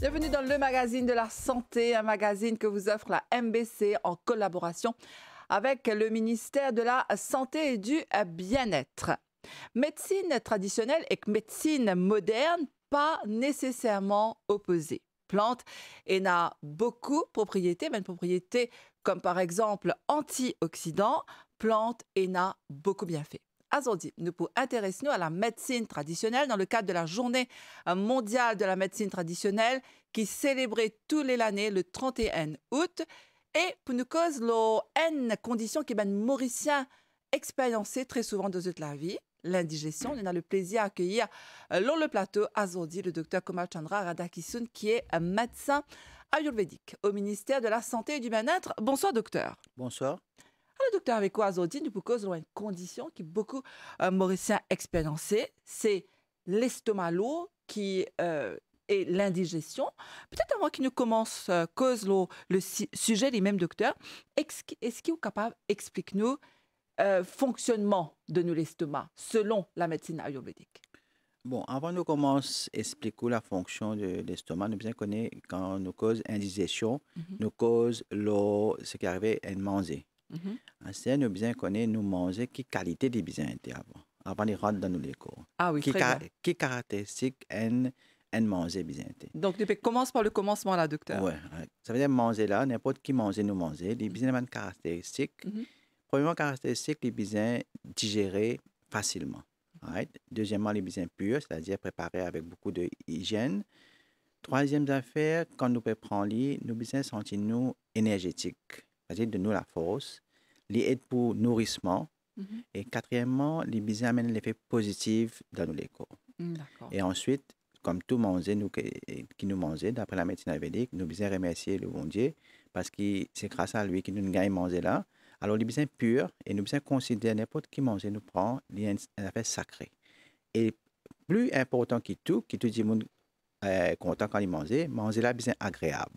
Bienvenue dans le magazine de la santé, un magazine que vous offre la MBC en collaboration avec le ministère de la Santé et du Bien-être. Médecine traditionnelle et médecine moderne, pas nécessairement opposées. Plante et n'a beaucoup de propriétés, même propriétés comme par exemple antioxydants, plante et n'a beaucoup bien fait. Azordi. Nous pour intéresser-nous à la médecine traditionnelle dans le cadre de la journée euh, mondiale de la médecine traditionnelle qui célébrait tous les années le 31 août. Et pour nous cause la condition qui ben mauricien expérimenté très souvent dans toute la vie l'indigestion. On a le plaisir d'accueillir dans euh, le plateau Azordi, le docteur Komal Chandra Radakisun, qui est un médecin ayurvédique au ministère de la Santé et du Bien-être. Bonsoir, docteur. Bonsoir. Ah, le docteur avec dit nous cause une condition qui beaucoup euh, Mauriciens expérimentés, c'est l'estomac lourd qui euh, est et l'indigestion. Peut-être avant qu'il nous commence euh, cause le, sujet les mêmes docteurs, est-ce qu'ils qu'il est capable explique-nous euh, fonctionnement de nous l'estomac selon la médecine ayurvédique Bon, avant de commencer, expliquer la fonction de l'estomac. Nous bien connaissons quand nous cause indigestion, mm-hmm. nous cause l'eau, ce qui arrive à manger. Mm-hmm. c'est nos nous bien connaît nous manger qui qualité des bisins était avant avant de rentrer dans nos cours. Ah oui, qui, très bien. qui caractéristique un un manger Donc commence par le commencement là docteur. Oui, ça veut dire manger là n'importe qui manger nous manger les ont une caractéristique. Mm-hmm. Premièrement caractéristique les sont digérés facilement. Right? Deuxièmement les besoins purs, c'est-à-dire préparés avec beaucoup de hygiène. Troisième affaire, quand nous prenons les lit, nous besoin ils nous énergétiques c'est-à-dire de nous la force, l'aide pour nourrissement, mhm. et quatrièmement, les bisous amènent l'effet positif dans nos corps. Mm, et ensuite, comme tout manger nous, qui nous mangeait, d'après la médecine avélique, nous bisous remercier le bon Dieu parce que c'est grâce à lui que nous gagnons manger là. Alors, les pur et nous bisous considérer n'importe qui manger nous prend, un sacré. Et plus important que tout, que tout le monde est content quand il mange, manger là, c'est agréable.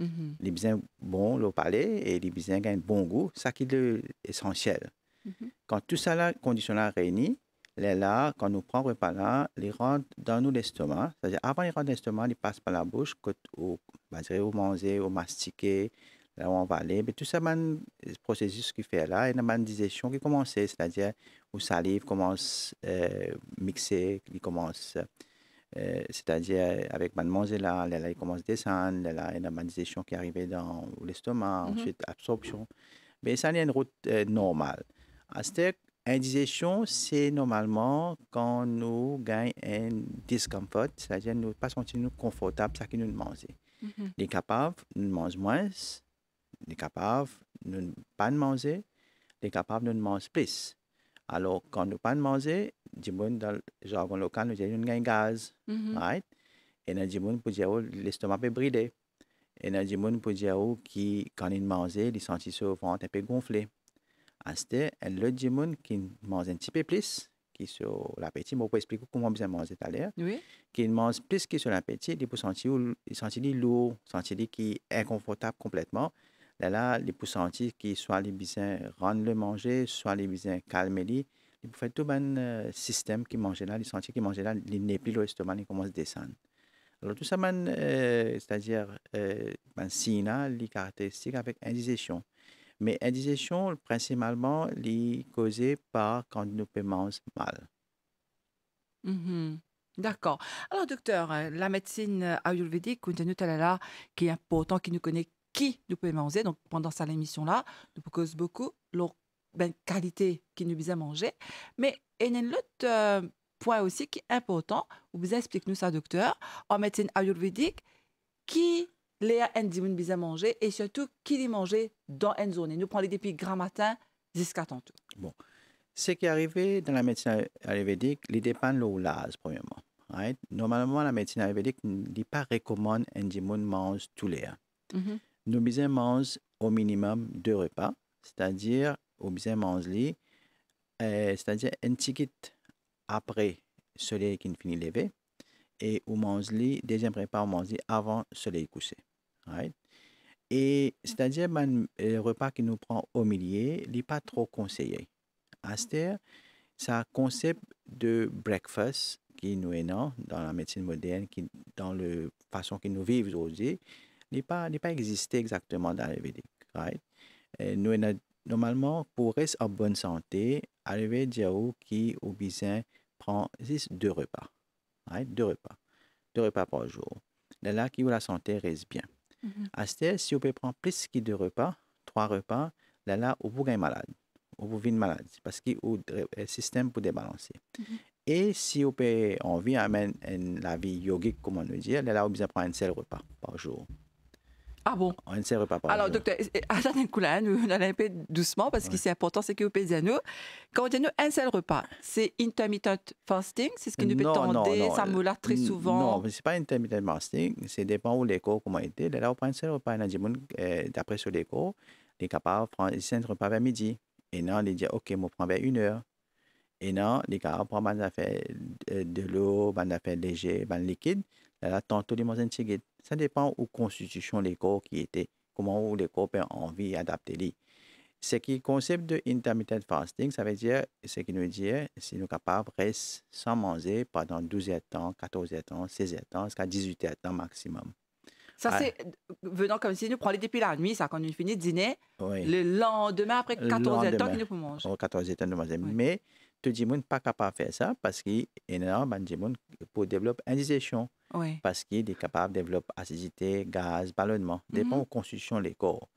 Mm-hmm. Les besoins bons, le palais, et les besoins qui un bon goût, ça qui est essentiel. Mm-hmm. Quand tout ça, la condition là les là, quand nous prenons le repas les rentrent dans nous l'estomac. C'est-à-dire, avant les rentrent dans l'estomac, ils passent par la bouche, au, bah, au manger, au mastiquer, là où on va aller. Mais tout ça, processus qui fait là, il y a une digestion qui commence, c'est-à-dire, où salive commence à euh, mixer, qui commence. Euh, c'est-à-dire euh, avec ma là, là, il commence à descendre, là, il a une qui est arrivée dans l'estomac, mm-hmm. ensuite absorption. Mais ça, c'est une route euh, normale. indigestion, c'est normalement quand nous gagnons un discomfort, c'est-à-dire nous pas sentir nous confortable, ça qui nous mangeons. Mm-hmm. Les capables, nous mange moins. Les capables, nous ne pas manger. Les capables, nous mangent plus. Alors, quand nous pas manger, jimbon dans mm-hmm. le jargon local, nous disons une gaz, mm -hmm. right? Et nous disons pour dire l'estomac est bridé. Et nous disons pour dire qui quand il mange, il sentit son ventre un peu gonflé. Ensuite, elle le dit qui mange un petit peu plus, qui sur l'appétit, mais on peut expliquer comment bien manger tout à l'heure. Oui. Qui mange plus que sur l'appétit, ils peut sentir il sentit lourd, sentir qui est inconfortable complètement là là les poussants qui soit les bisins rendent le manger soit les bisins calment les il fait tout un euh, système qui mange là, les sentiers qui mangeait là, les n'est plus l'estomac, il commence à descendre. Alors tout ça, euh, c'est-à-dire, euh, y les caractéristiques avec indigestion. Mais indigestion, principalement, est causée par quand nous payons mal. Mm-hmm. D'accord. Alors, docteur, euh, la médecine ayurvédique, là, qui est important, qui nous connaît qui nous peut manger, donc pendant cette émission-là, nous cause beaucoup, ben, qualité qui nous à manger. Mais il y a un autre euh, point aussi qui est important, vous expliquez nous ça, docteur, en médecine ayurvédique, qui les a une à manger et surtout qui les manger dans une zone. Nous prenons depuis grand matin jusqu'à tantôt. Bon. Ce qui est arrivé dans la médecine ayurvédique, il dépend de l'olase, premièrement. Normalement, la médecine ayurvédique ne pas recommande un gens mange tous les ans. Mm-hmm. Nous bisons au minimum deux repas, c'est-à-dire observe mangé euh, c'est-à-dire un ticket après soleil qui finit levé et au mangé deuxième repas avant avant soleil couché right? et c'est-à-dire euh, le repas qui nous prend au milieu n'est pas trop conseillé Aster ça concept de breakfast qui nous est non dans la médecine moderne qui dans le façon que nous vivons aujourd'hui n'est pas n'est pas existé exactement dans les Védiques euh, nous, Normalement, pour rester en bonne santé, arriver Diao qui au prend deux repas. Deux repas. Deux repas par jour. Là, là qui la santé reste bien. Mm si vous pouvez prendre plus que deux repas, trois repas, là, là, vous gagne malade. Vous vous vivez malade. Parce que le système pour débalancer. Mm-hmm. Et si vous avez envie de la vie yogique, comme on le dit, là, vous besoin un seul repas par jour. Ah bon? On ne sert pas Alors, docteur, attendez un coup là, nous, allons un peu doucement parce que c'est important, c'est que vous pesez à nous. Quand on dit un seul repas, c'est intermittent fasting, c'est ce qui nous peut tenter, ça me très souvent. Non, ce n'est pas intermittent fasting, c'est dépend où l'écho, comment il était. Là, on prend un seul repas, euh, d'après sur il est les capables prendre un repas vers midi. Et non, il dit OK, on prends vers une heure. Et non, les capables prennent euh, de l'eau, de l'eau, des affaires légères, des liquides. Là, tantôt, il mange un petit guide. Ça dépend où constitution les corps qui était comment où les corps ont envie d'adapter les. Ce qui concept de intermittent fasting, ça veut dire, ce qui nous dit, si nous capables de rester sans manger pendant 12 heures 14 heures temps, 16 heures temps, jusqu'à 18 heures maximum. Ça, ah. c'est venant comme si nous prenions depuis la nuit, ça, quand nous finissons de dîner, le lendemain, après 14 heures de nous pouvons manger. 14 heures Mais tout le monde pas capable de faire ça parce qu'il est a énormément de pour développer indigestion. Parce qu'il est capable de développer acidité, gaz, ballonnement. Dépend mhm. de la constitution des corps.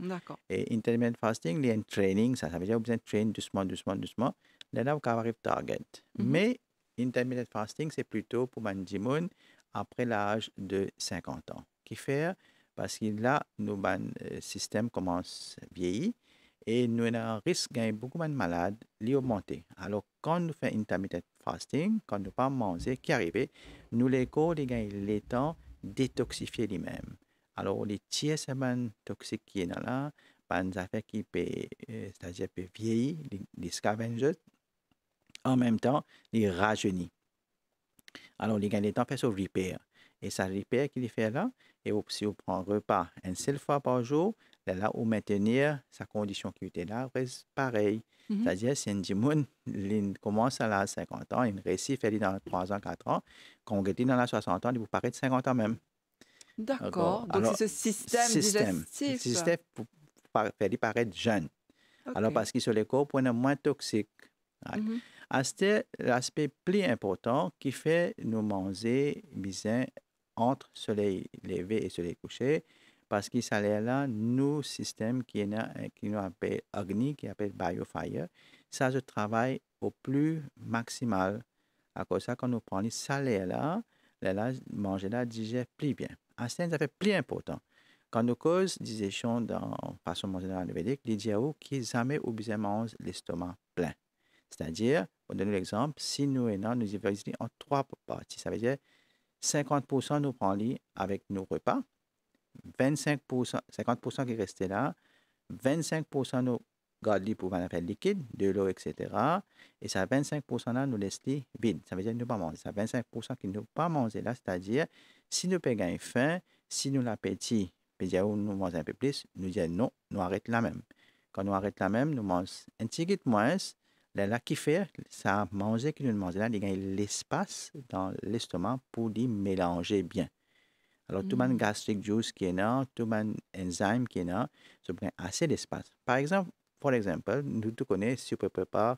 Et intermittent fasting, il y a un training, ça, ça veut dire que vous avez train doucement, doucement, doucement. Là, là, vous arrive target. Mhm. Mais intermittent fasting, c'est plutôt pour le ben, monde après l'âge de 50 ans. Qui fait parce que là, nos ben, euh, système commence à vieillir et nous avons un risque de beaucoup moins de malades liés augmenter Alors, quand nous faisons intermittent fasting, quand nous pas manger, qui arrive, nous les corps, les de les détoxifier lui mêmes Alors, les tiers semaines toxiques qui sont là, par des affaires qui peuvent, vieillir, les, scavengers, en même temps, les rajeunir. Alors, les gagnent le temps fait ce repair. Et ça repair qu'il fait là, et si vous prenez un repas une seule fois par jour, ben là où maintenir sa condition qui était là reste pareil. Mmh C'est-à-dire, si djimoun commence à la 50 ans, il réussit, fait dans 3 ans, 4 ans, quand on dans la 60 ans, il vous paraît de 50 ans même. D'accord. Donc, c'est ce système, système digestif. Ce système pour, faire paraître jeune. Alors, parce qu'il sur les corps, on moins toxique. C'est mmh l'aspect plus important qui fait nous manger bien entre soleil levé et soleil couché parce que ça nous, là, nos systèmes qui, est, euh, qui nous appellent Agni, qui appelle Biofire, ça je travaille au plus maximal. À cause ça, quand nous prenons ça là, là, manger là, digère plus bien. ainsi ça fait plus important. Quand nous cause des dans façon manger dans le Védique, il dit qui jamais bien jamais l'estomac plein. C'est-à-dire, pour donner l'exemple, si nous et nous en trois parties. Ça veut dire 50% nous prenons avec nos repas, 25 50 qui restait là, 25 nous gardons pour faire liquide, de l'eau, etc. Et ça 25 là nous laisse vide. Ça veut dire nous pas manger. Ça 25 qui nous pas manger là, c'est-à-dire si nous payons faim, si nous l'appétit, nous mangeons un peu plus, nous disons non, nous arrêtons la même. Quand nous arrêtons la même, nous mangeons un petit peu moins. Là, là qui fait, ça manger qui nous mange là, il gagne l'espace dans l'estomac pour les mélanger bien. Alors, tout le mm. gastric juice qui est là, tout le monde enzyme qui est là, ça prend assez d'espace. Par exemple, for example, nous tout connaissons, si on prépare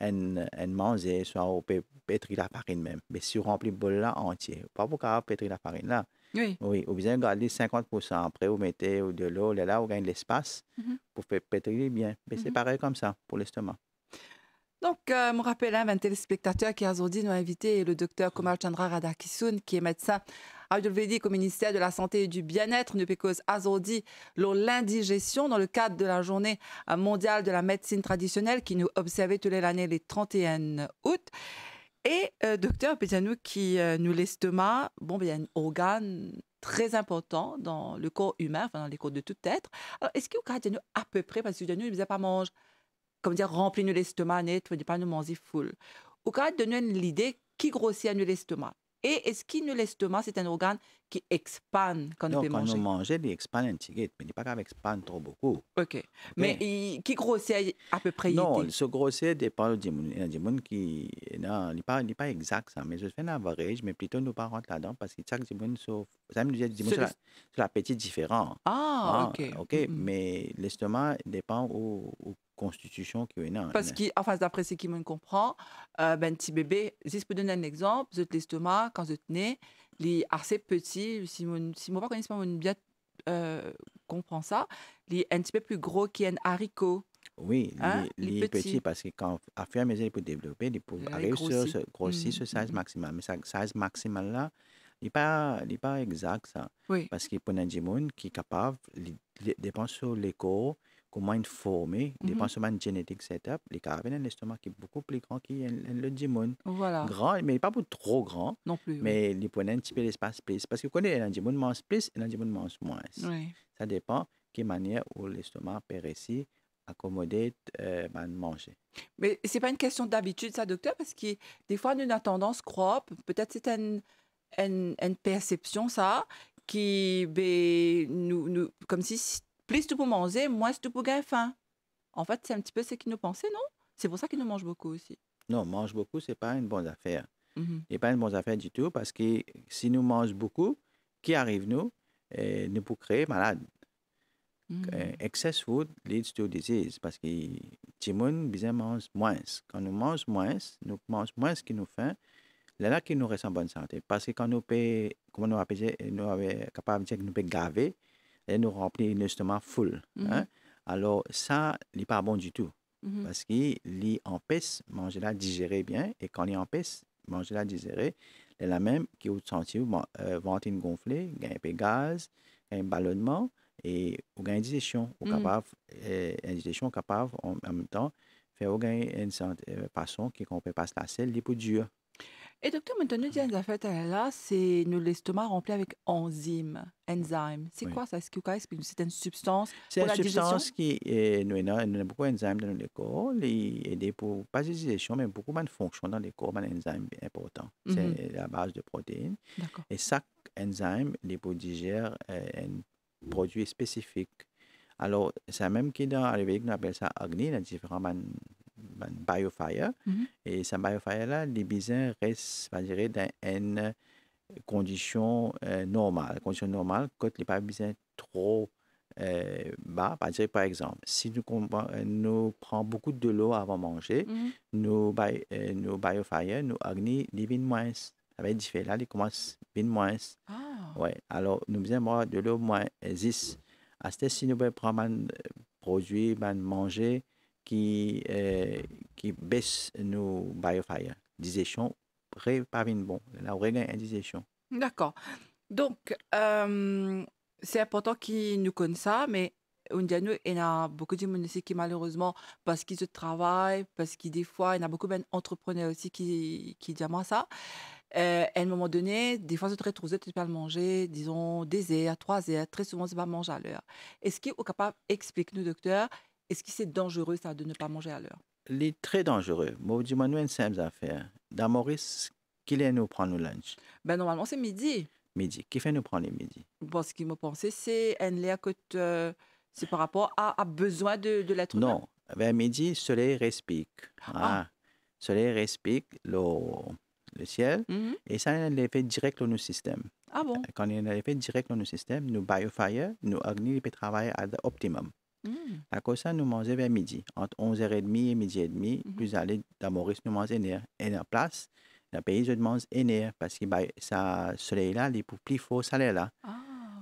un, un manger, soit on peut pétrir la farine même, mais si on remplit le bol là entier, pas pour pétrir la farine là. Oui. Oui, vous besoin garder 50%. Après, vous mettez de l'eau, là, là, vous gagnez de l'espace mm-hmm. pour pétrir bien. Mais c'est mm-hmm. pareil comme ça pour l'estomac. Donc, euh, mon me rappelle hein, un téléspectateur qui aujourd'hui nous a invité, le docteur Kumar Chandra qui est médecin ayurvédique au ministère de la Santé et du Bien-être, Nupekos Azordi, l'indigestion, dans le cadre de la journée mondiale de la médecine traditionnelle qui nous observait tous les années les 31 août. Et le euh, docteur Pétianou qui euh, nous l'estomac, bon, bien, un organe très important dans le corps humain, dans les corps de tout être. Alors, est-ce qu'il y a à peu près, parce que nous, ne pas manger comme dire, remplir l'estomac, nettoyer pas nous manger full. Au cas de l'idée qui grossit à l'estomac. Et est-ce que nous l'estomac, c'est un organe qui expande quand on peut manger Quand on mange, il expande un petit peu, mais il n'est pas grave, expande trop beaucoup. Ok. Mais qui grossit à peu près Non, ce grossit dépend du monde qui. Non, il n'est pas, exact ça, mais je fais un average, mais plutôt nous pas rentrer là-dedans parce que chaque monde, ça me dit, c'est l'appétit différent. Ah, ok. Ok, mm-hmm. mais l'estomac dépend où, constitution qui est énorme. Parce qu'en qu'enfin, d'après ce qui me comprend, euh, ben, petit bébé, je peux donner un exemple, je l'estomac, quand je tenais, il est assez petit, si mon, si mon pas bien euh, comprend ça, il est un petit peu plus gros qu'un haricot. Oui, il les, hein? petit petits. parce que quand, à fur et à développer, il peut arriver grossir ce size maximum Mais ce size mmh. maximal-là, il n'est pas, pas exact, ça. Parce qu'il y a des qui est capable il sur les comment il formé, dépend -hmm. dépendamment génétique setup, les carabines un estomac qui est beaucoup plus grand est le dimon. Voilà. Grand, mais pas pour trop grand. Non plus. Mais oui. les un petit peu d'espace plus. Parce que quand un dimon mange plus, un dimon mange moins. Ça dépend quelle manière où l'estomac peut réussir accommoder euh, ben, manger. Mais c'est pas une question d'habitude, ça, docteur, parce que des fois, nous a tendance à peut-être c'est une, une, perception, ça, qui ben, nous, nous, comme si plus tu peux manger, moins tu peux gagner faim. En fait, c'est un petit peu ce qu'ils nous pensaient, non C'est pour ça qu'ils nous mangent beaucoup aussi. Non, mange beaucoup, ce n'est pas une bonne affaire. Ce mm-hmm. n'est pas une bonne affaire du tout parce que si nous mangeons beaucoup, qui arrive nous eh, Nous pouvons créer malade. Mm-hmm. Eh, excess food leads to disease parce que les gens mangent moins. Quand nous mangeons moins, nous mangeons moins ce qui nous fait. Là, là qui nous reste en bonne santé. Parce que quand nous pouvons, comment nous, nous capables de nous gaver, elle nous remplit justement foule. hein? Mhm. Alors, ça n'est pas bon du tout. parce mhm. Parce qu'il empêche manger la digérer bien. Et quand il empêche manger la digérer, elle la même qui vous sentir euh, une ventre gonflée, un peu de gaz, un ballonnement et ou mhm. euh, une digestion. capable, une capable en, même temps faire une façon euh, qu'on peut passer la selle, les dure. Et docteur, maintenant, là, c'est l'estomac rempli avec enzymes. Enzymes. C'est quoi ça Est-ce que c'est une substance C'est une la substance qui est, nous, avons beaucoup d'enzymes dans le corps, les aider pour, pas digestion, mais beaucoup de fonctions dans le corps, un est important. C'est mhm. la base de protéines. Et chaque enzyme, les pour digérer euh, un produit spécifique. Alors, c'est même qui dans la on appelle ça agni, il y a différents biofire. Mhm. Et ce biofire-là, les bisons restent, pas dire, dans une condition euh, normale. Condition normale, quand les bisons trop euh, bas, par exemple, si nous, euh, nous prenons beaucoup de l'eau avant manger, mhm. nous nos, biofire, nous agni, les Ça moins. Avec différent. là, ils commencent bien moins. Ah. Ouais. Alors, nous besoin de l'eau moins 10. À ce si nous prenons produit, ben manger, qui, euh, qui baisse nos biofire, pré par une bon La D'accord. Donc, euh, c'est important qu'ils nous connaissent ça, mais on dit nous, il y a beaucoup de gens qui, malheureusement, parce qu'ils travaillent, parce qu'ils, des fois, il y a beaucoup d'entrepreneurs aussi qui, qui disent moi ça. Euh, à un moment donné, des fois, je très retrouve, tu peux manger, disons, des heures, trois heures, très souvent, c'est pas manger à l'heure. Est-ce qu'il est capable, explique-nous, docteur, est-ce que c'est dangereux, ça, de ne pas manger à l'heure C'est très dangereux. Moi, du nous une simple affaire. Dans Maurice, qui est nous prendre le lunch ben, Normalement, c'est midi. Midi. Qui fait nous prendre le midi Bon, ce qui me pensait c'est que euh, c'est par rapport à, à besoin de, de l'être humain. Non. Vers midi, soleil respire. Ah. ah. Soleil respire le, le ciel. Mm-hmm. Et ça a un effet direct dans nos systèmes. Ah bon? Quand il y a un effet direct dans nos systèmes, nos biofire, nos agnés, ils peuvent travailler à l'optimum. Mmh. À ça nous mangeons vers midi, entre 11h30 et midi et demi. Mm-hmm. Plus Puis aller dans Maurice, nous mangeons une Et en la place, dans le pays, je demande une parce que bah, ça soleil-là, il est plus fort l'est là Ah,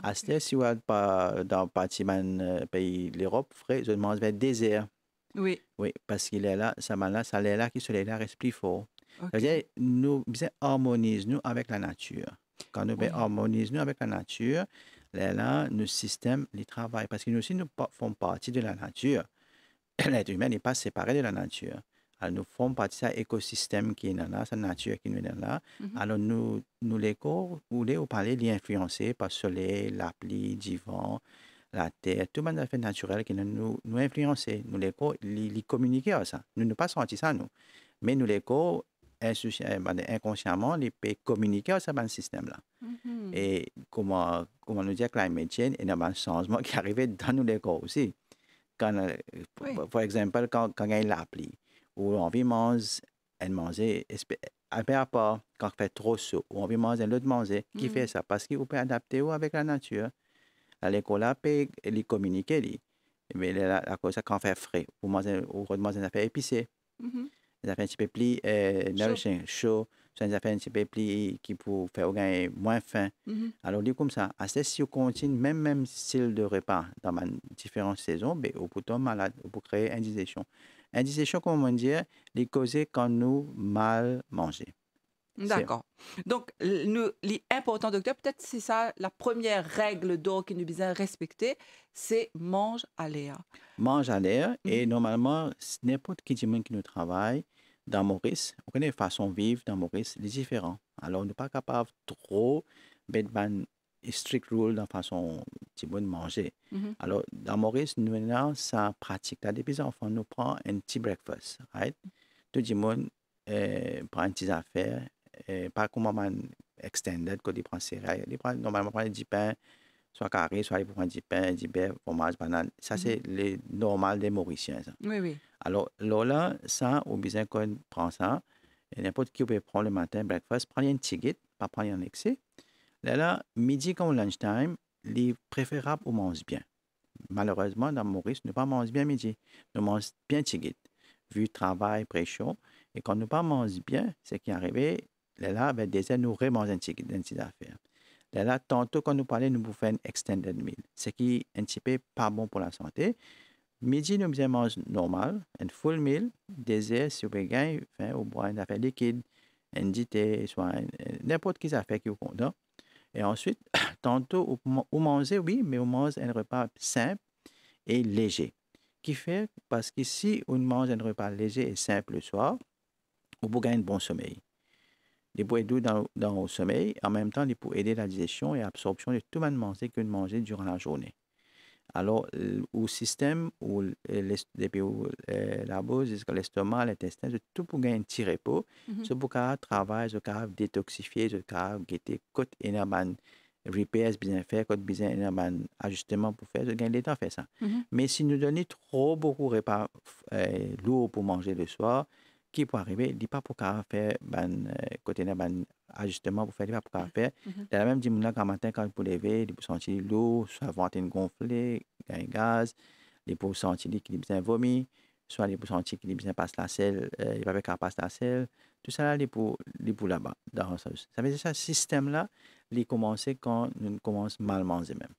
À ce si vous êtes dans le euh, pays de l'Europe, je demande vers désert. Oui. Oui, parce qu'il est là, ça là, ça là, qui soleil-là reste plus fort. Okay. cest à nous harmonisons-nous avec la nature. Quand nous harmonisons-nous avec la nature, là, nous systèmes les travaille parce que nous aussi, nous font partie de la nature. L'être humain n'est pas séparé de la nature. Alors, nous font partie de écosystème qui est là, là, cette nature qui est là. Mm-hmm. Alors, nous, nous les corps, ou parler, les influencer par le soleil, la pluie, divan, la terre, tout le fait naturel qui nous, nous influencer. Nous les corps, les, les communiquer à ça. Nous ne pas sentir ça, nous. Mais nous les corps, eh, inconsciemment, les peuvent communiquer avec ce système-là. Mm-hmm. Et comment, comment nous dire que la médecine, il y a un changement qui arrive dans nos corps aussi. Quand, euh, Par exemple, quand, quand il l'appli, ou on vit manger, elle manger, après part quand on fait trop chaud, ou on vit manger, veut manger, qui mm-hmm. fait ça? Parce qu'il peut adapter avec la nature. À l'école, il peut communiquer. Mais la, la, cause, quand on fait frais, ou on manger, fait épicé. Mm-hmm ça fait un petit peu plus euh, chaud. Ça fait un petit peu plus euh, qui pour faire gagner moins faim. Mm-hmm. Alors, Alors, dit comme ça, assez si on continue même, même style de repas dans différentes saisons, mais ben, au plutôt malade, pour créer indigestion. Indigestion, comment dire, les causer quand nous mal manger. D'accord. Donc, l'important, docteur, peut-être c'est ça la première règle d'or qui nous besoin respecter, c'est mange à l'air. Mange à l'air, et mm-hmm. normalement, n'importe qui du monde qui nous travaille, dans Maurice, on connaît les façons de vivre dans Maurice, les différents. Alors, on n'est pas capable trop mettre une strict rule dans la façon de manger. Mm-hmm. Alors, dans Maurice, nous, maintenant, ça pratique. à des enfants nous prend un petit breakfast, right? Tout le monde euh, prend une petite affaire, euh, pas comme un extended, quand un prends céréales. On prend normalement prend du pain, soit carré, soit ils prennent du pain, du beurre, fromage, banane. Ça, mhm. c'est le normal des Mauriciens. Oui, oui. Alors, là, ça, au besoin qu'on prend ça, et n'importe qui peut prendre le matin, breakfast, prendre un ticket, pas prendre un excès. Là, là, midi comme lunchtime, les préférables, on mange bien. Malheureusement, dans Maurice, nous pas mange bien midi. Nous mange bien ticket, vu travail, pré Et quand nous pas mange bien, ce qui est arrivé, là, là, ben, déjà, nous remangeons un ticket, un petit affaire là, tantôt, quand nous parlait, nous pouvons faire un extended meal, ce qui est un petit peu pas bon pour la santé. Midi, nous faisons manger normal, un full meal, désert, si vous gain, enfin, ou boire une affaire liquide, un dité, soit n'importe qui ça fait qui vous content. Et ensuite, tantôt, vous mangez, oui, mais vous mangez un repas simple et léger. Qui fait, parce que si on mange un repas léger et simple le soir, vous gagnez un bon sommeil. Les poids doux dans, le sommeil, en même temps, pour aider la digestion et absorption de tout le manger que manger durant la journée. Alors, au système, où depuis la base, l'estomac, l'intestin, tout pour gagner un petit repos, mm-hmm. c'est pour qu'on travaille, c'est pour détoxifier, c'est pour guetter, côté repairs bien fait, code bien ajustement pour faire, de gagner le temps faire ça. Mm-hmm. Mais si nous donnons trop beaucoup de repas euh, lourds pour manger le soir, qui pour arriver, dit pas pour faire ben euh, côté ben, ajustement ah, pour faire des pas pour mmh. faire. mm la même dit mon matin quand il pour lever, il peut sentir l'eau, soit ventre gonflé, gain gaz, il peut sentir qu'il besoin vomir, soit il peut sentir qu'il besoin passer la selle, euh, il pas capable passer la selle. Tout ça là il pour il pour là-bas dans ça. Ça veut dire ça système là, il commencer quand nous commence mal manger même.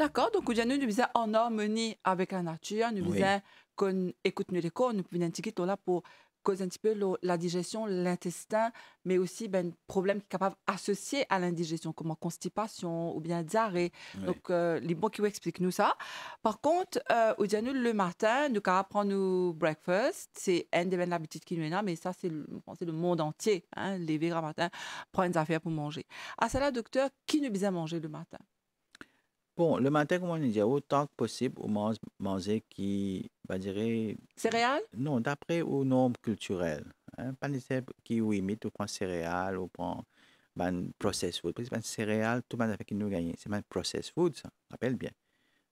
D'accord, donc aujourd'hui, nous disons en harmonie avec la nature, nous écoute écoute les corps, nous devons étiqueter là pour cause un petit peu la digestion, l'intestin, mais aussi ben problèmes qui peuvent capable à l'indigestion, comme constipation ou bien diarrhée. Donc, euh, les bons qui vous expliquent nous ça. Par contre, euh, le matin, nous allons prendre notre breakfast. C'est un des habitudes qui nous là, mais ça, c'est le, monde entier. Hein, lever le matin, prendre des affaires pour manger. À ah, cela, docteur, qui nous disait manger le matin? Bon, le matin, comme on dit Autant que possible, on manger qui, va ben, dire. Céréales Non, d'après au normes culturelles. Hein, pas nécessaire qui ou imite, ou prend céréales, ou prend ben, processed food. Parce ben, céréales, tout le monde a fait nous gagne. C'est un process food, ça, rappelle bien.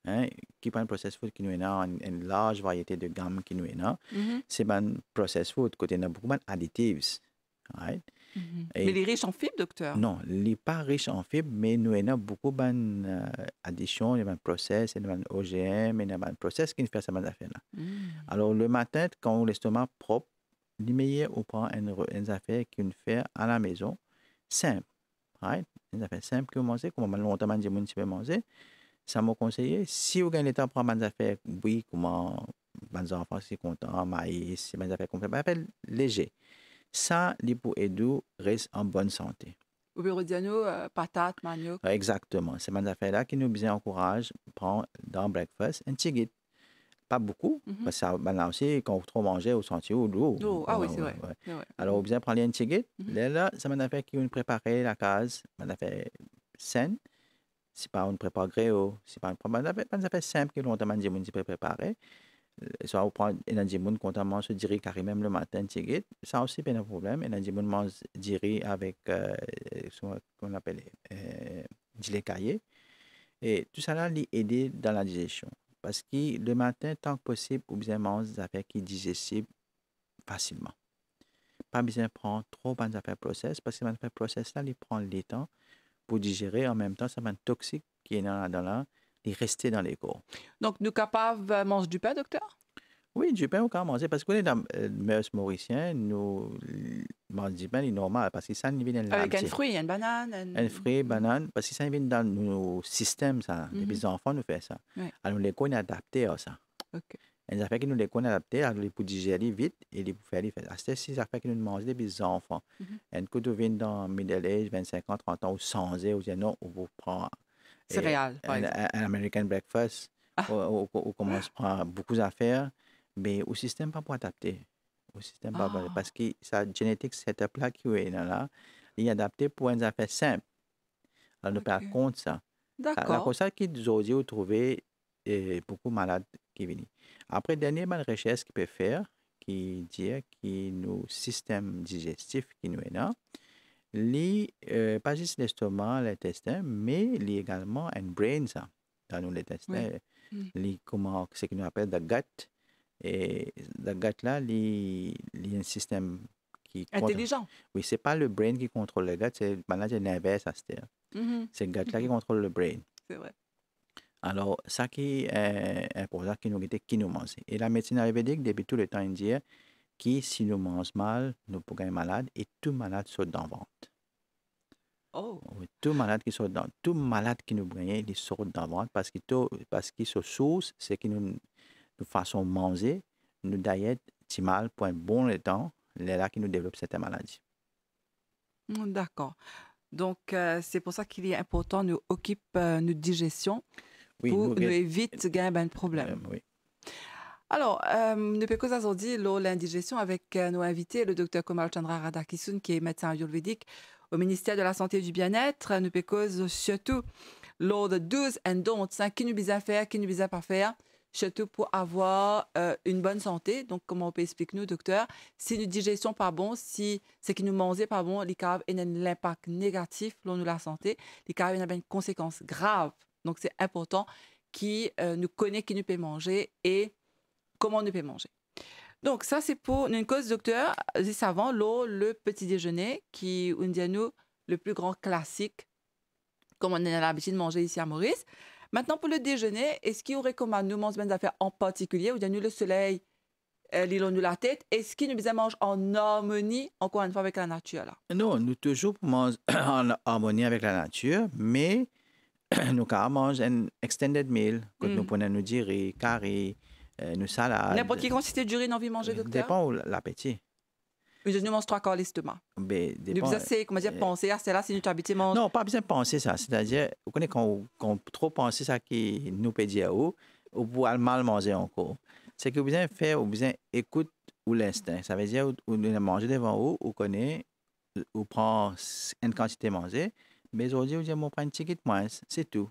Hein, qui prend process food qui nous est là, une, large variété de gamme qui nous est là. Mm-hmm. C'est ben, processed food, côté a beaucoup d'additifs. Right? Mm-hmm. mais les riches en fibres, docteur Non, les pas riches en fibres, mais nous avons beaucoup d'additions, de euh, avons process, nous avons OGM, de avons process qui nous fait cette affaire-là. Mm. Alors, le matin, quand on l'estomac propre, le meilleur, on prend une, une affaire qu'on fait à la maison, simple. Right? Une affaire simple que mangez, comme longtemps, je ne manger. Ça m'a conseillé, si vous gagnez le temps, prendre des affaires, oui, comment, des enfants, c'est content, maïs, des affaires, comme ça, léger ça, dou reste en bonne santé. Euh, patate, manioc. Exactement. C'est une affaire-là qui nous encourage à prendre dans breakfast un petit Pas beaucoup, mhm. parce que ça, maintenant aussi, quand on trop manger au sentier ou l'eau. Oh, ah oui, c'est vrai. Ah Alors, on bien prendre un petit mhm. Là, c'est une affaire qui nous préparer la case, une affaire saine. n'est pas une prépare gréo, si pas on prépare, une affaire simple que l'on demande de préparer soit vous prenez un monde quand on se dirait même le matin tigit ça aussi pas un problème un monde mange avec ce qu'on appelle euh, les cahiers euh, et tout ça là l'aider dans la digestion parce que le matin tant que possible vous bien manger des affaires qui digestibles facilement pas besoin de prendre trop de affaires process parce que les affaires process là il prend le temps pour digérer en même temps ça va toxique qui est dans là de rester dans les Donc, nous capables euh, manger du pain, docteur? Oui, du pain, on peut manger. Parce que euh, le euh, mauricien, nous mangeons du pain, c'est normal. Parce que ça vient dans Avec un fruit, une banane. Un, un fruit, banane. Parce que ça vient dans nos systèmes, ça. Mm -hmm. Les enfants nous font ça. Oui. Alors, les est adapté à ça. OK. les affaires que nous les connaissons adaptées, alors les pour digérer vite et les pour faire les fêtes. Ah, c'est ces affaires que nous mangeons des enfants. Mm -hmm. Et quand on vient dans le middle age, 25 ans, 30 ans, ou 100 ans, ou non, on vous prend Céréales, réel. Un, American breakfast, où, ah. commence à prendre beaucoup d'affaires, mais au système pas pour adapter. Au système pas parce que sa génétique cette plaque qui est là, il est adapté pour une affaire simple. Alors, ne pas compte ça. Ah, D'accord. C'est ça qu'ils ont trouvé beaucoup de malades qui viennent. Après, dernière recherche qui peut faire, qui dit que nos systèmes digestifs qui nous est là, li, euh, pas juste l'estomac, l'intestin, mais li également un brain, ça, dans nous l'intestin. Oui. Mmh. Li, comment, ce qu'on appelle le « gut. Et le « gut là, li, li un système qui. Intelligent. Oui, Oui, c'est pas le brain qui contrôle le gut, c'est le malade l'inverse à ce mmh C'est le gut là qui mmh contrôle le brain. C'est vrai. Alors, ça qui est euh, important, qui nous qui nous mange. Et la médecine ayurvédique, depuis tout le temps indien, qui, si nous mangeons mal, nous pouvons être malades et tout malade saute dans le ventre. Oh. tout malade qui saute dans tout malade qui nous brille, il saute dans vente ventre parce que tout, parce qu'ils source, c'est que nous, nous faisons manger, nous diète si mal pour un bon temps, c'est là qui nous développe cette maladie. Hmm, d'accord. Donc, euh, c'est pour ça qu'il est important de nous occuper euh, notre digestion pour nous, éviter de gagner un ben problème. Euh, oui. Alors, euh, nous avons que lors l'eau l'indigestion avec euh, nos invités, le docteur Komal Chandra Radhakisun, qui est médecin ayurvédique au ministère de la Santé et du Bien-être, nous pécose surtout lors de 12 and don'ts, hein, qui nous à faire, qui nous bien pas faire, hein, surtout pour avoir euh, une bonne santé. Donc, comment on peut expliquer nous, docteur, si notre digestion pas bon, si ce qui nous mangeait pas bon, les y a un impact négatif sur la santé, Les y a une conséquence grave. Donc, c'est important qui nous connaît, qui nous peut manger et comment ne peut manger. Donc ça, c'est pour une cause docteur, les savants, l'eau, le petit déjeuner, qui on dit le plus grand classique, comme on a l'habitude de manger ici à Maurice. Maintenant, pour le déjeuner, est-ce qu'il vous recommande nous manger des affaires en particulier, ou bien nous le soleil, l'île on a la tête, est-ce qu'il nous mange en harmonie, encore une fois, avec la nature là? Non, nous toujours en harmonie avec la nature, mais nous quand mange un extended meal, que mm. nous pouvons nous dire, carré, euh, une salade. N'importe quelle quantité d'urine on de manger, docteur Dépend de l'appétit. Je ne mange trois quarts l'estomac. Ben, dépend... Nous comment dire, euh, penser à cela, si de manger. Non, pas besoin de penser ça. C'est-à-dire, vous connaissez quand, quand trop penser ça qui nous peut dire où, ou pour mal manger encore. C'est que vous besoin faire, vous besoin écouter ou l'instinct. Ça veut dire, vous mangez devant vous, vous connaissez, vous prenez une quantité de manger, mais aujourd'hui, vous dites, je prends une petite moins, c'est tout.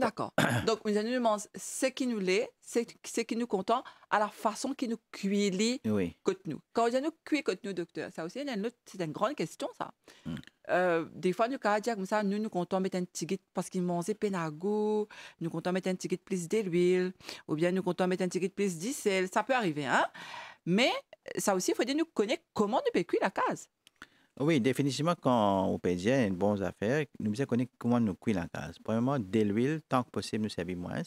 D'accord. Donc, nous allons ce qui nous l'est, ce qui nous content, à la façon qui nous cuit les contre nous. Quand on nous cuit côté nous, docteur, ça aussi, c'est une grande question, ça. Mm. Euh, des fois, nous, quand comme ça, nous, nous comptons mettre un ticket parce qu'ils mangeait pénago, nous comptons mettre un ticket plus d'huile, ou bien nous comptons mettre un ticket plus d'icel, ça peut arriver, hein. Mais ça aussi, il faut dire, nous connaître comment nous peut la case. Oui, définitivement, quand on peut une bonne affaire, nous devons connaître comment nous cuisons la case. Premièrement, de l'huile, tant que possible, nous servons moins.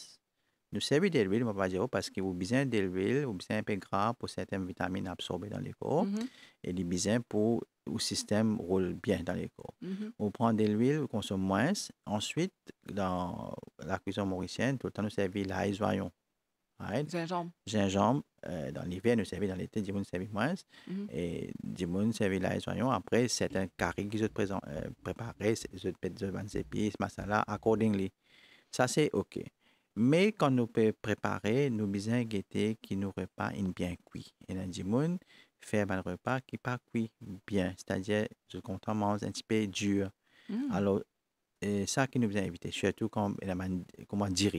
Nous servons de l'huile, on va dire, oh, parce y vous besoin de l'huile, vous besoin un peu gras pour certaines vitamines absorbées dans le corps mm-hmm. et les besoin pour le système roule bien dans le corps. Mm-hmm. On prend de l'huile, on consomme moins. Ensuite, dans la cuisine mauricienne, tout le temps, nous servons l'ail soyon right? Gingembre. Gingembre. Euh, dans l'hiver, nous servons dans l'été, nous servit moins. Mhm. Et nous servit là, soignons. Après, c'est un carré qui se présente, euh, préparé, je vais épices, masala, accordingly. Ça, c'est OK. Mais quand nous préparons préparer, nous besoin guetter qui nous repas une bien cuit. Et dans Dimoun, faire un repas qui pas cuit bien, c'est-à-dire, je compte manger un petit peu dur. Mhm. Alors, et ça qui nous besoin éviter, surtout quand, comment dire,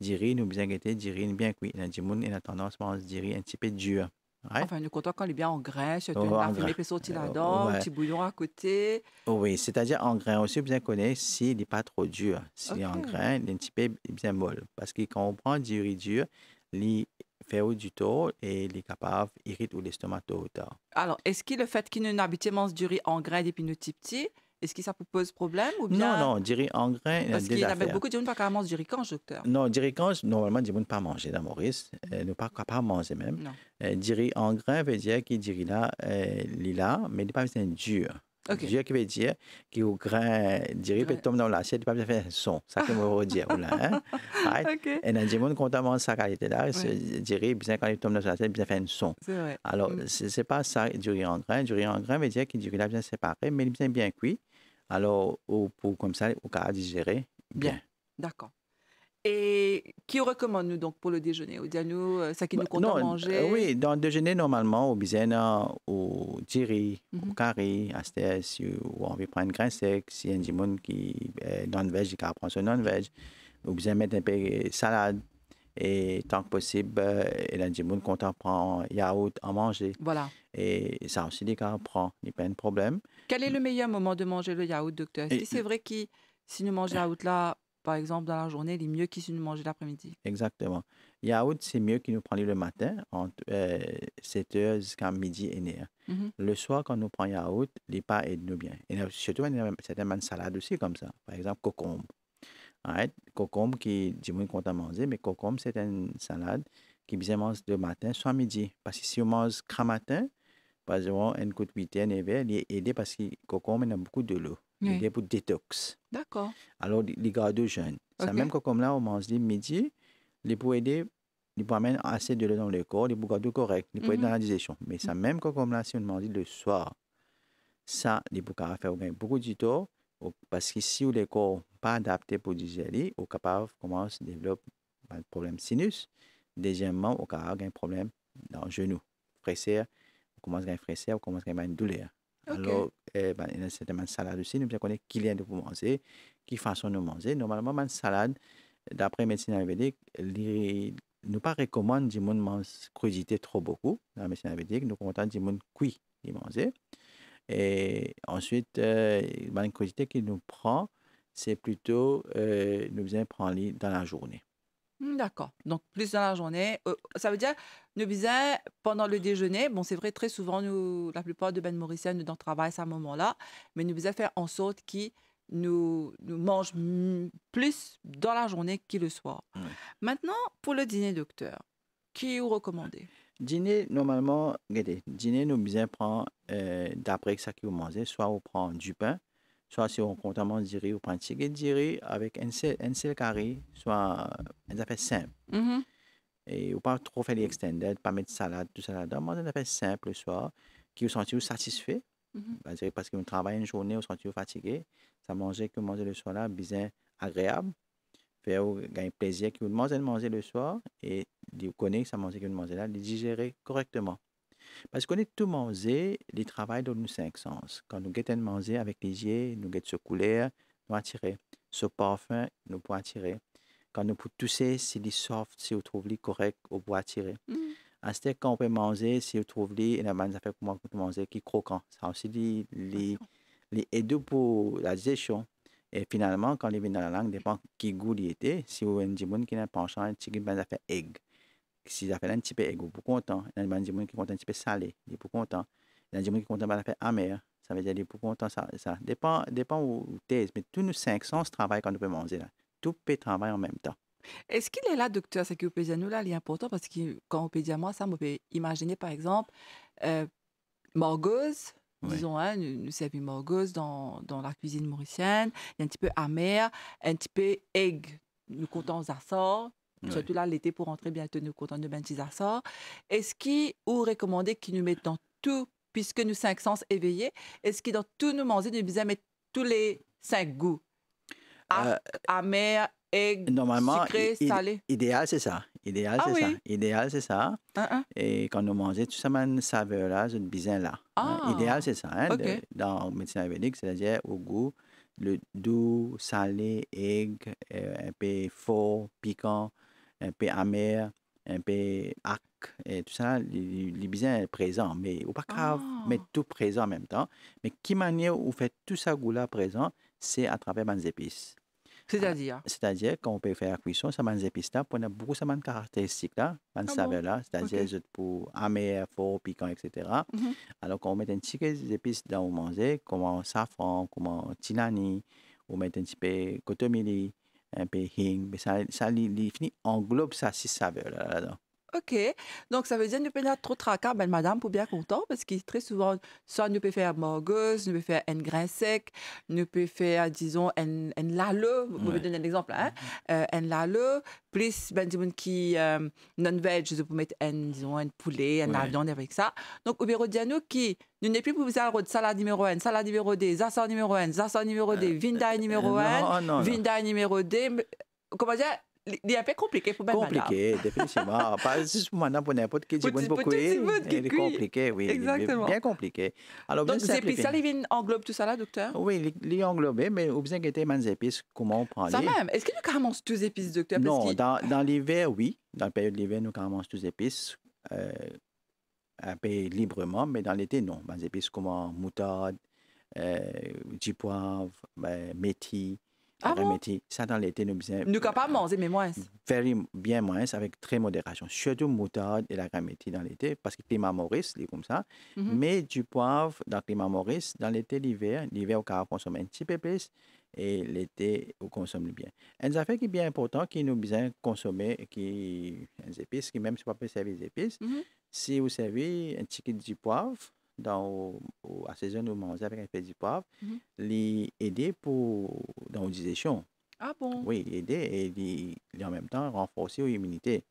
dirine ou bien gâté, dirine, bien cuit. Dans le monde, il tendance à se dire un petit peu dur. Ouais. Enfin, nous comptons quand il est bien en grain, surtout une oh, en grain. sorti là-dedans, un petit bouillon à côté. Oui, c'est-à-dire en grain aussi, bien connaît s'il n'est pas trop dur. S'il okay. est en grain, il est un petit peu bien molle. Parce que quand on prend du riz dur, il fait du taux et il est capable d'irriter l'estomac tôt ou tard. Alors, est-ce que le fait qu'il nous habituellement du riz en grain depuis nous petits, est-ce que ça vous pose problème ou bien... Non, non, diri en grain. Parce qu'il y avait beaucoup de gens pas du manger du docteur. Non, diri normalement, des gens pas manger dans Maurice, Ils euh, ne pas pas manger même. Non. Euh, diri en grain veut dire qu'il diri là, euh, là, mais il n'est pas besoin dur. Okay. Dieu qui veut dire que au grain dirait peut tomber dans l'assiette, pas bien faire un son. Ça que moi dire là. Hein? Ok. Et dans le monde comptamment sa qualité là, oui. dirait bien quand il tombe dans l'assiette, bien faire un son. Vrai. Alors mm. ce c'est pas ça riz en grain, riz en grain veut dire qu'il dirait bien séparé, mais bien bien cuit. Alors, pour, comme ça, au cas digérer. Bien. D'accord. Et qui recommande-nous donc pour le déjeuner Ou nous ça euh, qui bah, nous compte de manger euh, Oui, dans le déjeuner, normalement, au bizena, au de mm -hmm. au mhm. curry, à si on veut prendre grain sec, si y a un qui est non-veg, qui prendre son non-veg, vous de mettre un peu de salade, et tant que possible, et euh, Djimoun, quand on prend yaourt à manger. Voilà. Et ça aussi, les gars, prend, il n'y a pas de problème. Quel est le meilleur moment de manger le yaourt, docteur que c'est vrai que si nous mangeons yaourt là, par exemple, dans la journée, il est mieux qu'il si nous mangeons l'après-midi. Exactement. Yaourt, c'est mieux qu'il nous prend le matin, entre 7 euh, h jusqu'à midi et demi. Mhm. Le soir, quand nous prenons yaourt, les pas aident nous bien. Et surtout, il y a certaines salades aussi comme ça. Par exemple, cocombe arrête, cocombe qui, du moins, qu'on mais cocombe, c'est une salade qui bien de matin, soit midi. Parce que si on mange qu'à matin, pas une coup de et vert, il est aidé parce que cocombe, a beaucoup de l'eau. Il est pour détox. D'accord. Alors, il garde jeune. Okay. Ça même cocombe là, on mange le midi, il pour aider il peut amener assez de l'eau dans le corps, il peut garder correct, il pour être dans mhm. la Mais ça, mhm. même comme là, si on mange le soir, ça, il peut faire beaucoup du tort parce que si le corps pas adapté pour digérer, est capable commence à développer un ben, problème sinus. Deuxièmement, on a un problème dans le genou. Fraisseur, on commence à fraisseur, commence à une douleur. Alors, eh, ben, il y a certainement une salade aussi. Nous savons qu'il y a de vous manger, qui façon de manger. Normalement, une salade, d'après la médecine ayurvédique, nous pas recommande pas de manger trop beaucoup. Dans la médecine ayurvédique, nous comptons de manger cuit, de manger. Et ensuite, euh, une quantité qu'il nous prend, c'est plutôt, euh, nous bien prendre dans la journée. Mmh, d'accord. Donc, plus dans la journée. Euh, ça veut dire, nous bien, pendant le déjeuner, bon, c'est vrai, très souvent, nous, la plupart de Ben Mauricien, nous, dans le à ce moment-là, mais nous a faire en sorte qu'ils nous, nous mangent plus dans la journée qu'il le soir. Mmh. Maintenant, pour le dîner, docteur, qui vous recommandez Dîner, normalement, dîner, nous bien prend, euh, d'après ça que vous mangez, soit on prend du pain, soit si on compte du riz, on prend un petit riz avec un seul, un carré, soit un affaire simple. Mm-hmm. Et Et ou pas trop faire les extended, pas mettre de salade, tout ça là-dedans. un affaire simple le soir, qui vous vous satisfait, mm-hmm. parce que vous travaillez une journée, vous sentez fatigué. Ça manger que manger le soir là, bien agréable faire gagner plaisir qui vous de manger le soir et vous connaissez ça manger que vous mangez là, les digérer correctement. Parce qu'on est tout manger, les travail dans nos cinq sens. Quand nous guettons manger avec les yeux, nous guettons ce couleur, nous attirer. Ce parfum, nous pouvons attirer. Quand nous pouvons tousser, c'est les soft, si vous trouvez les correct, vous pouvez attirer. Mm. Ensuite, quand on peut manger, si vous trouvez les, la bonne affaire pour manger qui est croquant. Ça aussi, les, les, les aide pour la digestion. Et finalement, quand il vient dans la langue, dépend qui goût il était. Si vous avez un qui a un penchant, un petit faire « fait egg. Si ça fait un petit peu egg, vous content. Il y a un qui compte un petit peu salé, il est content. Il y a un qui compte un peu amer, ça veut dire il est content. Ça, ça dépend, dépend où tu es. Mais tous nos cinq sens travaillent quand on peut manger. Tout peut travailler en même temps. Est-ce qu'il est là, docteur, ce qui vous nous là, est important parce que quand on peut dire moi, ça, on peut imaginer par exemple, euh, Disons, hein, nous, nous servions dans, dans la cuisine mauricienne. Il y a un petit peu amer, un petit peu egg. Nous comptons aux Surtout là, l'été pour rentrer bientôt, nous comptons de assorts. Est-ce qu'il ou recommander qu'ils nous mettent dans tout, puisque nous cinq sens éveillés, est-ce qu'ils dans tout nous manger, nous mettre tous les cinq goûts euh, ah, Amer, Normalement, sucré, salé. Idéal, c'est ça. Idéal, ah c'est ça. Idéal, c'est ça. Et quand on mange, tout ça, une saveur-là, une bizin hein, là ah. Idéal, c'est ça. Hein, dans la médecine ayurvédique, c'est-à-dire au goût, le doux, salé, egg, euh, un peu fort, piquant, un peu amer, un peu ac, et tout ça, le bizin est présent, mais au pas grave, ah. mais tout présent en même temps. Mais qui manière où fait tout ça goût-là présent, c'est à travers les ben, épices. C'est-à-dire ah, C'est-à-dire qu'on peut faire la cuisson, ça mange épices là, on a beaucoup de caractéristiques là, man ah là, c'est-à-dire pour amer, fort, piquant, etc. Alors, quand Alors qu'on met un petit peu d'épices dans le manger, comme safran, comme tinani, on met un petit peu cotomili, un peu de hing, mais ça, ça, englobe ça six saveurs là-dedans. là là OK. Donc, ça veut dire que nous peut trop traquer, ben, madame, pour bien content, parce que très souvent, soit nous pouvons faire morgueuse, nous pouvons faire un grain sec, nous pouvons faire, disons, un, un laleux, Vous pouvez donner un exemple, hein? Mm-hmm. Euh, un laleux, plus, ben, disons, qui, euh, non-veg, je peux mettre un, disons, un poulet, un avion avec ça. Donc, au bureau nous qui, nous n'est plus pour vous dire salade numéro 1, salade numéro 2, zassa numéro 1, zassa numéro 2, euh, vinda euh, numéro 1, vinda numéro 2, comment dire, il un un compliqué pour pour compliqué définitivement ah, Pas juste pour n'importe qui bon Il est compliqué, oui. Exactement. Bien compliqué. Alors, Donc, les épices, ça, ils englobent tout ça là, docteur? Oui, les englobent. mais vous besoin qu'il épices, comment on prend les... Ça même. Est-ce que nous carrément les épices, docteur? Non, dans l'hiver, oui. Dans la période de l'hiver, nous carrément les épices. Euh, un peu librement, mais dans l'été, non. Les épices comment moutarde, euh, du poivre, ben, métis, ah ça, dans l'été, nous bien. Nous pas manger, mais moins. Very bien moins, avec très modération. Surtout moutarde et la gramétie dans l'été, parce que le climat maurice, c'est comme ça. Mhm. Mais du poivre dans le climat maurice, dans l'été, l'hiver, l'hiver, on consomme un petit peu plus et l'été, on consomme bien. Un affaire qui est bien important, qui nous besoin consommer, qui épices, qui même si pas peut servir des épices, si vous servez un petit peu de poivre, dans où manger avec un peu de poivre, mhm. les aider dans pour dans Ah bon? Oui, aider et, et en même temps renforcer l'immunité.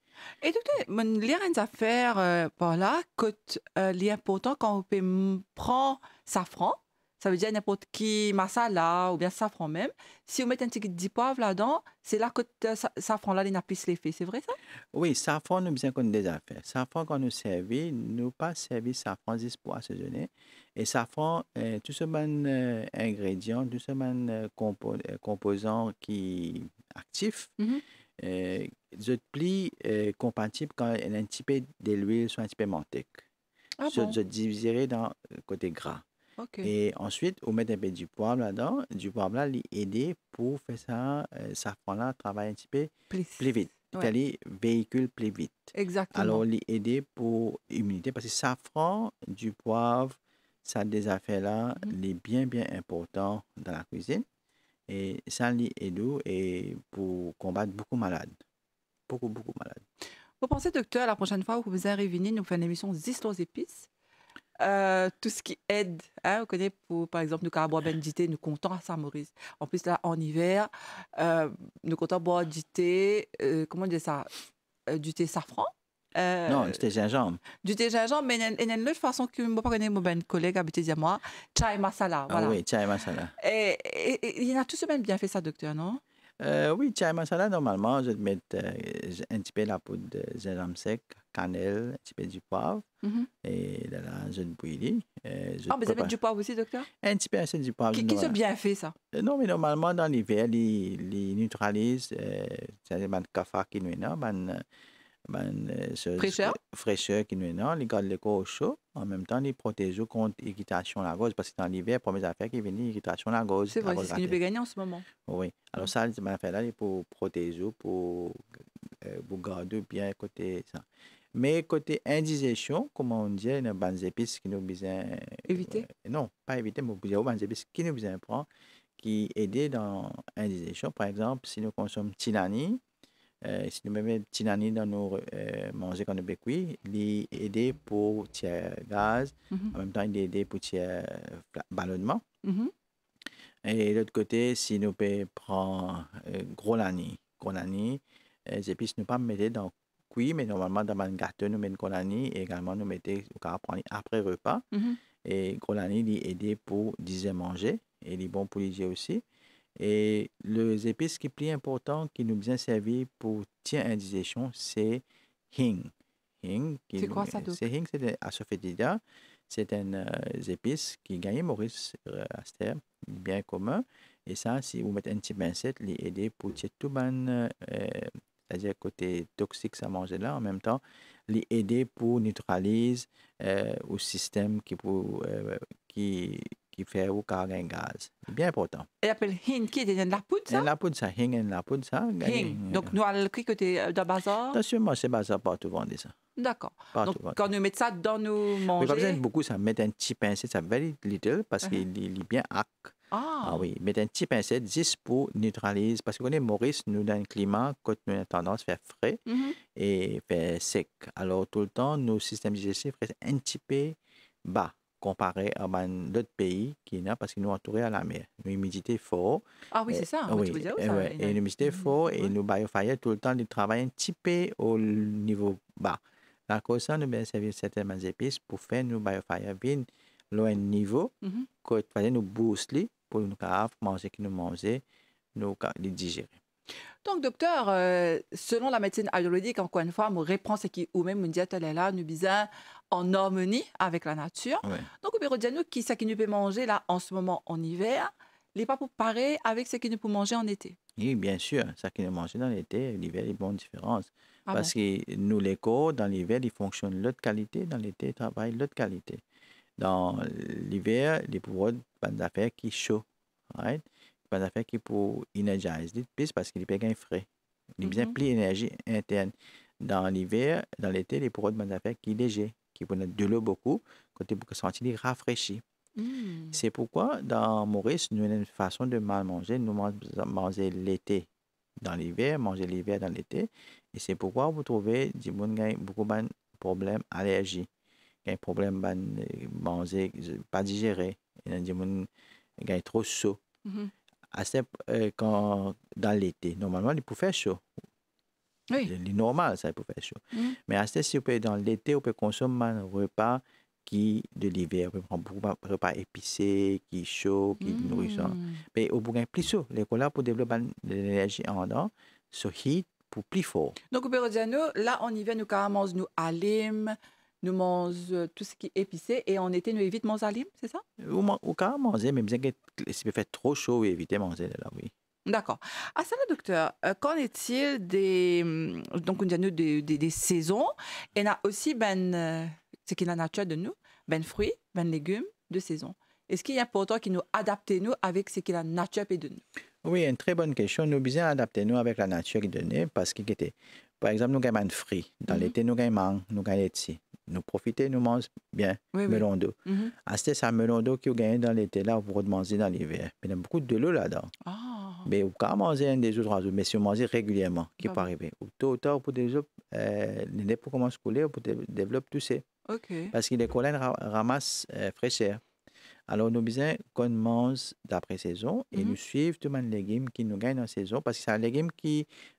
Et docteur, il y une affaire euh, par là que euh, l'important quand on prend safran, ça veut dire n'importe qui masala ou bien safran même. Si vous mettez un petit de poivre là-dedans, c'est là que euh, safran là, les plus l'effet. C'est vrai ça Oui, safran nous bien qu'on déjà fait. Safran qu'on nous servit, nous pas servi safran juste pour assaisonner. Et safran, euh, tout ce bon euh, ingrédient, tout ce bon composant qui actif. Mm -hmm. compatible quand un petit peu de l'huile soit un petit peu ah je, dans le côté gras. Et ensuite, on met un peu du poivre là-dedans. Du poivre là, l'aider pour faire ça, Safran euh, ça prend là, travailler un petit peu plus, vite. vite. Ouais. véhicule plus vite. Exactement. Alors, l'aider pour immunité, parce que safran, du poivre, ça des affaires là, mhm. les bien, bien important dans la cuisine. Et ça l'aide et pour combattre beaucoup de malades. Beaucoup, beaucoup de malades. Vous pensez, docteur, la prochaine fois où vous allez nous faire une émission d'histoire épices, euh, tout ce qui aide. Hein, on pour, par exemple, nous du thé, nous comptons à Saint-Maurice. En plus, là, en hiver, euh, nous comptons boire du thé, euh, comment dire ça, du thé safran. non, du thé gingembre. Du thé gingembre, mais il y a une autre façon que je connais mon ben collègue habitait à moi, chai masala. Ah voilà. Ah oui, chai masala. Et, il y en a tous même bien fait ça, docteur, non euh, oui, oui, ma salade, normalement, je mets euh, un petit peu de la poudre de zélam sec, cannelle, un petit peu du poivre, mhm. et là, euh, je vais bouillir. Ah, mais ça met du poivre aussi, docteur Un petit peu assez du poivre. Qui, qui se bien fait, ça Non, mais normalement, dans l'hiver, il, les neutralise, c'est-à-dire, il y a un cafard qui nous ben, euh, fraîcheur. fraîcheur qui nous est non, il garde le corps au chaud. En même temps, il protège contre l'irritation la gorge. parce que dans l'hiver, première affaire qui vient, l'irritation la gorge. C'est vrai, c'est ce qui nous gagner en ce moment. Oui. Alors, ça, cette affaire-là, c'est pour protéger, pour, euh, pour garder bien côté ça. Mais côté indigestion, comment on dit, il y a des épices qui nous besoin. Euh, éviter Non, pas éviter, mais il y a des épices qui nous besoin prendre, qui aide dans l'indigestion. Par exemple, si nous consommons tilani, euh, si nous mettons petit dans nos euh, manger quand nous il aide pour tirer gaz mhm. en même temps il aide pour tirer euh, ballonnement mhm. et de l'autre côté si nous peut prendre euh, gros lani gros lani euh, nous pas mettre dans cuit mais normalement, dans le gâteau, nous mettons Grolani, et également nous mettons après repas. Mhm. Et colani, il est aidé pour diser manger et il est bon pour les yeux aussi. Et les épices qui plus important qui nous bien servi pour tiens indigestion c'est hing. Hing, c'est quoi ça C'est hing, c'est de C'est une euh, épice qui gagne Maurice euh, bien commun. Et ça, si vous mettez un petit pincette, les aide pour tirer tout bon, euh, c'est-à-dire côté toxique, ça manger là. En même temps, les aide pour neutraliser euh, au système qui, pour, qui qui fait au un gaz. C'est bien important. Elle appelle Hing, qui est de la poudre, ça? la poudre, ça. Hing, dans la poudre, ça. Hing. Donc, nous, allons le côté de bazar? moi, c'est bazar partout dit ça. D'accord. Donc, quand nous mettons ça dans nos manger... Mais comme ça, beaucoup, ça met un petit pincet, ça very little, parce uh-huh. qu'il est bien hack. Ah. ah. oui, mettre un petit pincet, 10 pour neutraliser. Parce que vous Maurice nous dans un climat quand nous avons tendance à faire frais mm-hmm. et faire sec. Alors, tout le temps, nos systèmes digestifs restent un petit peu bas comparé à d'autres pays qui n'a parce qu'ils nous entourés à la mer. L'humidité est forte. Ah oui, c'est ça. oui, et, l'humidité forte et nous biofire tout le temps, nous travaillons un petit peu au niveau bas. La cause, nous bien servir certaines épices pour faire nos biofire bien loin niveau, pour -hmm. nous booster pour nous manger, que nous mangeons, nous les digérer. Donc, docteur, euh, selon la médecine ayurvédique, encore une fois, mon réponse est qui ou même dit là, nous bizarre en harmonie avec la nature. Donc, au bureau nous, qui ce qui nous peut manger là en ce moment en hiver, n'est pas pour pareil avec ce qui nous peut manger en été. Oui, bien sûr, ce qui nous mange dans l'été, l'hiver, il y a une bonne différence. Ah Parce que nous, les corps, dans l'hiver, ils fonctionnent l'autre qualité, dans l'été, ils travaillent l'autre qualité. Dans l'hiver, les pouvoirs d'affaires qui chaud. Right? pas affaire qui pour énergiser les parce qu'il est un frais. Il y a bien mm-hmm. plus d'énergie interne. Dans l'hiver, dans l'été, les produits de bonne qui léger, qui être de l'eau beaucoup, côté pour sentir rafraîchis. Mm. C'est pourquoi dans Maurice, nous avons une façon de mal manger. Nous mangeons l'été dans l'hiver, manger l'hiver dans l'été. Et c'est pourquoi vous trouvez des gens beaucoup de problèmes allergiques, des problèmes de manger, pas digérer. des gens qui trop chaud. Mm-hmm assez euh, quand, dans l'été, normalement, il peut faire chaud. Oui. C'est normal, ça, il peut faire chaud. Mm. Mais assez si dans l'été, on peut consommer un repas qui de l'hiver, un repas épicé, qui est chaud, qui est nourrissant. Mm. Mais au bout d'un plus chaud, l'école pour développer de l'énergie en dedans, ce pour plus fort. Donc, au là, on y nous, carrément, nous, allons nous mangeons euh, tout ce qui est épicé et en été, nous évitons aliments, c'est ça Ou, quand on manger, mais il fait trop chaud, éviter manger là, oui. D'accord. à ah, ça, docteur, euh, qu'en est-il des, hum, donc, des, des, saisons et on a aussi, ben, euh, ce qui est la nature de nous, ben, fruits, ben, légumes de saison. Est-ce qu'il est important pour qui nous adapter nous avec ce qui est la nature de nous Oui, une très bonne question. Nous besoin adapter nous avec la nature qui donne parce que par exemple nous gagnons des fruits. dans mmh l'été nous gagnons des nous gagnons ici nous profiter, nous mangeons bien, melon d'eau. Mm -hmm. ça, melon d'eau que vous gagnez dans l'été, là, vous manger dans l'hiver. il y a beaucoup de l'eau là-dedans. Ah. Mais vous pouvez manger un des autres mais si vous mangez régulièrement, qui ah peut arriver. pas arrivé. tôt ou tard, pour des euh, les pour commencer à couler, pour développer tout ça. Parce que les collines ramassent fraîcheur. Euh, Alors, nous besoin qu'on mange d'après saison et mm-hmm. nous suivons tout les légumes qui nous gagnent en saison parce que c'est un légume qui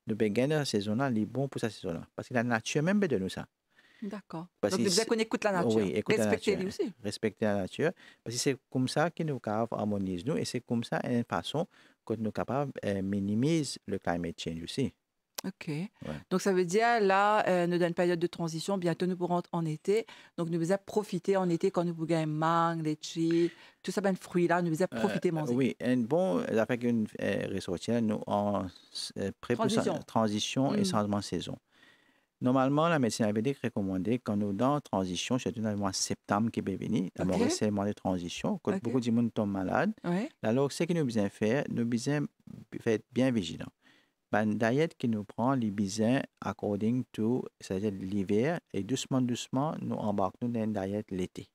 nous ben, gagne en saison il est bon pour sa saison Parce que la nature même ben, de nous ça. D'accord. Donc, que qu'on écoute la nature. Oui, respecter la nature. aussi. Respecter la nature. Parce que c'est comme ça que nous capables harmoniser nous et c'est comme ça, une façon, que nous capables euh, minimiser le climate change aussi. OK. Donc, ça veut dire, là, euh, nous avons une période de transition. Bientôt, nous pourrons en été. Donc, nous devons profiter en été quand nous pouvons gagner mangue, chis, tout ça, ben, fruits là, nous devons euh, profiter, euh, manger. Oui, un bon, avec une euh, ressortie, nous en euh, transition, transition et mm. changement de saison. Normalement, la médecine ayurvédique recommandait quand nous dans transition, surtout dans le mois de septembre qui est venu, d'abord c'est le mois de transition, quand beaucoup de monde tombent malades, alors ce que nous devons faire, nous devons être bien vigilants. La bah, diète qui nous prend, les bisins, according to, c'est-à-dire l'hiver, et doucement, doucement, nous embarquons dans une diète l'été.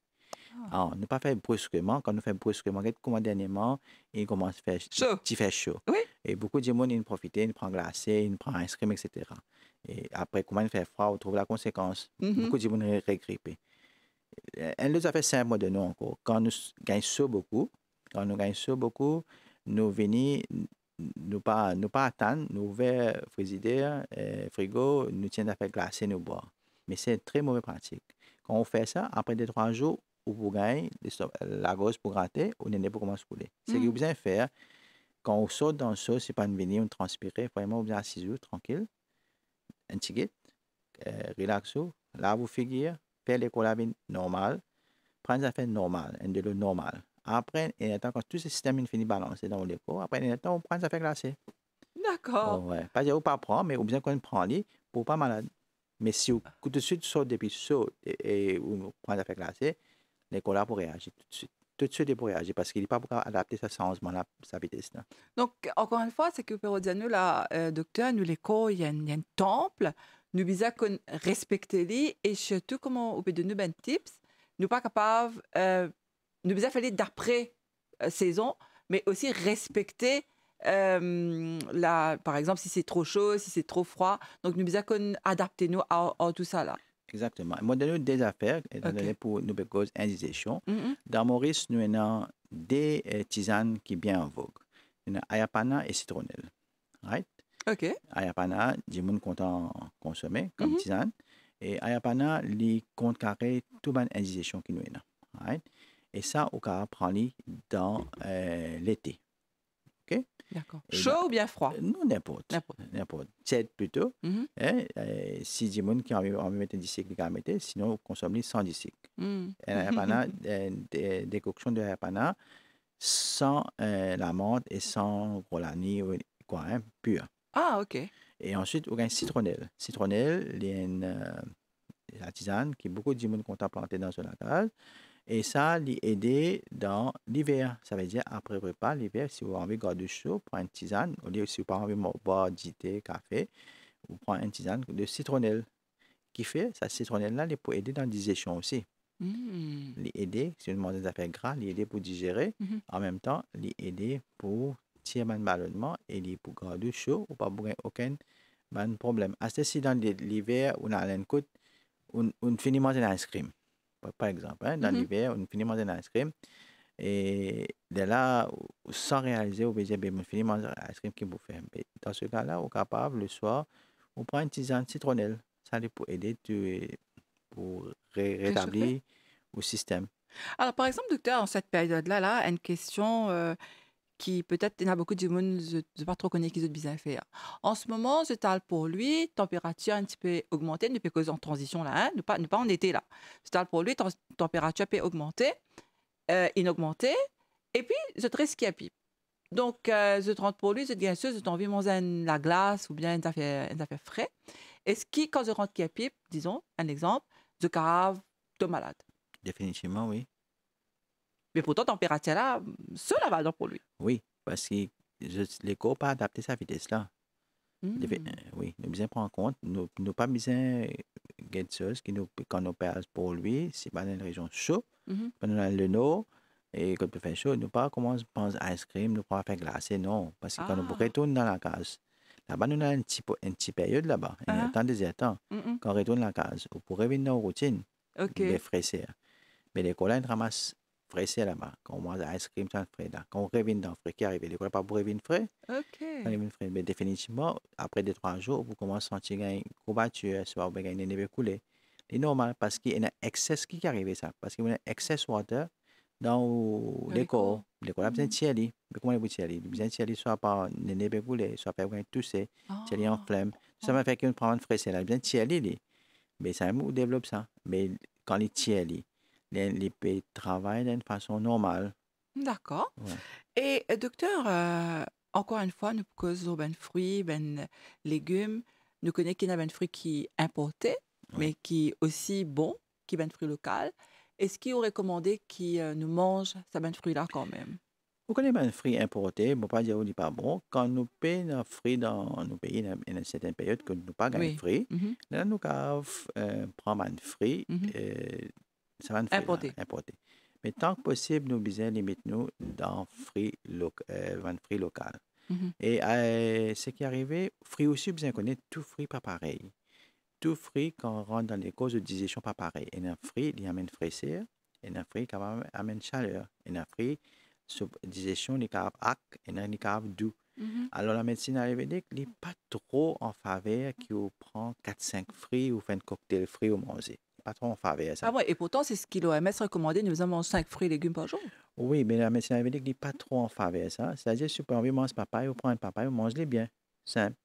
Ah. Alors, ne pas faire brusquement. Quand nous faisons brusquement, comme dernièrement, il commence à faire chaud. fait chaud. Et beaucoup de gens, ils profitent, ils prennent glacé, ils prennent un cream, etc. Et après, comment il fait froid, on trouve la conséquence. Mm -hmm. Beaucoup de gens Elle euh, nous Un fait affaires mois de nous encore, quand nous gagnons ça beaucoup, quand nous gagnons ça beaucoup, nous venons, nous pas, nous pas attendre, nous ouvrir frigidaire, euh, frigo, nous tiennent à faire glacer, nous boire. Mais c'est très mauvaise pratique. Quand on fait ça, après deux, trois jours, ou pour gagner la gosse pour gratter, on n'est pas comment se couler. ce qu'il faut que mm-hmm. vous faire. Quand on saute dans ça, c'est pas de venir, on transpirer, vraiment, on besoin jours tranquille en cigit eh, là vous figurez faire l'école normale prendre affaire normale un de l'eau normale après il y a temps quand tout ce système est finit balancé dans le corps après il y a attend on prend affaires glacé. d'accord oh, ouais. pas dire pas prendre mais ou bien qu'on prend les pour pas malade mais si vous tout de suite sort depuis saut et, et, et vous affaires glacées, glacée l'école pour réagir tout de suite tout ce débrouiller parce qu'il n'est pas pour adapter sa séance à sa vitesse. Donc, encore une fois, c'est que Perodiano, là, euh, docteur, nous corps, il y a un temple, nous bisa respecter les et surtout, comment on de donner ben tips, nous pas capable, euh, nous bisa faire d'après euh, saison, mais aussi respecter euh, par exemple, si c'est trop chaud, si c'est trop froid. Donc, nous avons adapter nous à, à, tout ça là. Exactement. Moi, vous des affaires, et pour nous cause indigestion. Mm, mm. Dans Maurice, nous avons des euh, tisanes qui sont bien en vogue. Nous avons ayapana et citronnelle. Right? OK. Ayapana, des gens content consommer comme mm-hmm. tisane. Et ayapana, les compte carré toute indigestion qui nous est Right? Et ça, on peut prendre dans euh, l'été. D'accord. Chaud ben, ou bien froid euh, Non, n'importe. N'importe. Tiède plutôt. Mm-hmm. Hein, euh, si mm. euh, des gens qui a envie de mettre le mettre sinon on consomme Et cycles. Mm. des décoction de rapana sans euh, la menthe et sans rolani ou quoi, hein, pur. Ah, ok. Et ensuite, on a une citronnelle. Citronnelle, il y a une qui beaucoup de gens ont planté dans ce lacal. Et ça l'aider dans l'hiver. Ça veut dire, après repas, l'hiver, si vous avez envie de garder chaud, prenez une tisane. Au si vous n'avez pas envie de boire du thé, café, vous prenez une tisane de citronnelle. Qui fait, sa citronnelle-là, elle peut aider dans la digestion aussi. Mmh. L'aider, si vous demandez des affaires gras, l'aider pour digérer. Mmh. En même temps, l'aider pour tirer un ballonnement et les pour garder chaud ou pas pour aucun ben, problème. assez si dans l'hiver, on a une côte, on, on finit manger un ice cream par exemple. Hein, dans mmh l'hiver, on finit manger un ice cream. Et de là, sans réaliser, on ben, peut dire, on finit manger un ice cream qui vous fait. dans ce cas-là, on est capable, le soir, on prend une tisane citronnelle. Ça pour aider à pour rétablir le système. Alors, par exemple, docteur, en cette période-là, là, une question euh, qui peut-être il y a beaucoup de monde ne pas trop connaître qu'ils ont besoin faire. Hein. En ce moment, je parle pour lui, température un petit peu augmentée, ne peut que en transition là, hein, ne pas ne pas en été là. parle pour lui, température peut augmenter, euh, inaugmenter, et puis je risque qui pipe. Donc, euh, je rentre pour lui, je bien sûr, je t'envie manger la glace ou bien une affaire, une frais. est ce qui, quand je rentre qui a pipe, disons, un exemple, je cave, de malade. Définitivement, oui. Mais pourtant, température là, cela va donc pour lui. Oui, parce que l'éco n'a pas adapté sa vitesse-là. Hmm. Euh, oui, nous devons prendre en compte, nous n'avons pas besoin quelque chose qui nous, quand nous perd pour lui, c'est pas dans une région chaude, mm -hmm. quand le nord, et quand nous fait chaud, nous pas commencer à penser ice cream, nous pas faire glacer, non. Parce que quand nous ah. retournons dans la case, là-bas, nous avons une petite, période là-bas, un ah. temps de temps. Quand on retourne dans la case, on pourrait revenir dans la routine, okay. les fraisières. Mais les collègues ramassent pressé à la main. Qu'on mange ice cream sans quand qu'on revient dans frais qui arrive. Les prépare pour revenir frais. OK. Frais. Mais définitivement, après des trois jours, vous commencez à sentir une courbature, soit vous avez une neve coulée. C'est normal parce qu'il y a un excès qui arrive, ça. Parce qu'il y a un excès de water dans le corps. Le corps a besoin de mm-hmm. tirer. Mais comment vous tiali? Il a besoin de tirer soit par une coulé coulée, soit par une toussée, tiali en ah. flamme. Ça m'a fait y prend une là. Il a besoin de tirer. Mais ça, vous développe ça. Mais quand il tiali, les, pays travaillent d'une façon normale. D'accord. Et euh, docteur, euh, encore une fois, nous connaissons ben fruits, ben légumes. Nous connaissons qu'il y a ben fruits qui importés, mais qui aussi bon, qui ben fruits local. Est-ce qu'il vous recommandé qu'ils euh, nous mangent ces ben fruits là quand même? Vous connaissez ben fruits importés, importé, je ne pas dire ne sont pas bon. Quand nous payons un fruit dans nos pays, dans une certaine période, que nous ne pas oui. fruit, mm-hmm. là, nous avons des ben fruits mm-hmm. un fruit ça savane Importée. importer. Mais tant que possible, nous besoin limite-nous dans fruits locaux. euh, local. Mm Et euh, ce qui est arrivé, fruits aussi, vous connaître tout fruit pas pareil. Tout fruit, quand on rentre dans les causes de digestion, pas pareil. Et un fruit, il amène fraîcheur. Et un fruit, qui amène chaleur. Et un fruit, sous digestion, il y a et un fruit doux. Mm -hmm. Alors, la médecine ayurvédique n'est pas trop en faveur qui vous prend 4-5 fruits ou fait un cocktail fruits au manger pas trop en faveur ça. Ah ouais, et pourtant, c'est ce que l'OMS recommandait, nous avons 5 fruits et légumes par jour. Oui, mais la médecine ayurvédique dit pas trop en faveur ça. C'est-à-dire, si on veut manger papaye, on prend un papaye, on mange-les bien. Simple.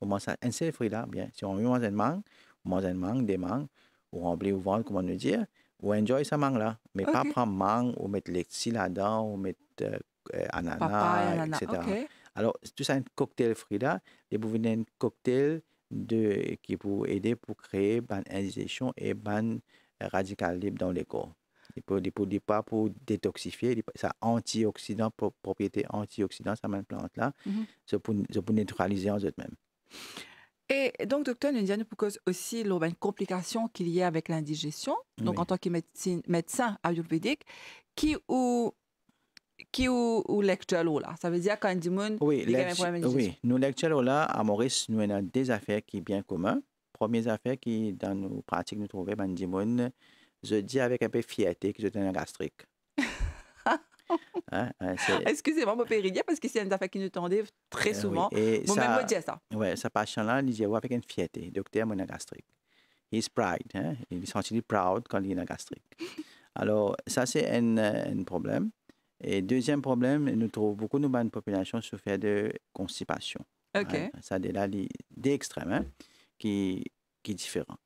On mange un seul fruit-là, bien. Si on veut manger une mangue, on mange une mangue, des mangues, ou remplir ou vendre, comment on le dire. ou enjoy sa mangue-là. Mais pas prendre mangue, ou mettre les là-dedans, ou mettre euh, ananas, etc. Alors, tout ça, un cocktail fruit-là, et vous venez un cocktail de, qui pour aider pour créer une indigestion et ban radical libre dans le corps. Il peut, il peut, pas pour détoxifier, ça antioxydant, propriété antioxydant, ça même plante là, mmh c'est pour, pour, neutraliser en eux-mêmes. Et donc, docteur Nundiane, pour cause aussi une complication qu'il y a avec l'indigestion, donc en tant que médecin ayurvédique, qui ou qui ou, ou lecture là Ça veut dire quand Dimoun oui, oui, nous lecture là à Maurice, nous avons des affaires qui sont bien communes. Premières affaires qui dans nos pratiques nous trouvons ben je dis avec un peu fierté que je suis un gastrique. Hein, hein, Excusez-moi, mon péridien, parce que c'est une affaire qui nous tendait très euh, souvent. Euh, ça, même vous ça. Oui, ça patient là, il dit avec une fierté, docteur mon gastrique. He's pride, hein? il se sentit proud quand il est gastrique. Alors, ça c'est un, euh, un problème. Et deuxième problème, nous trouvons beaucoup de bonnes populations souffrent de constipation. OK. Hein, ça, c'est là, des extrêmes hein, qui, qui différent.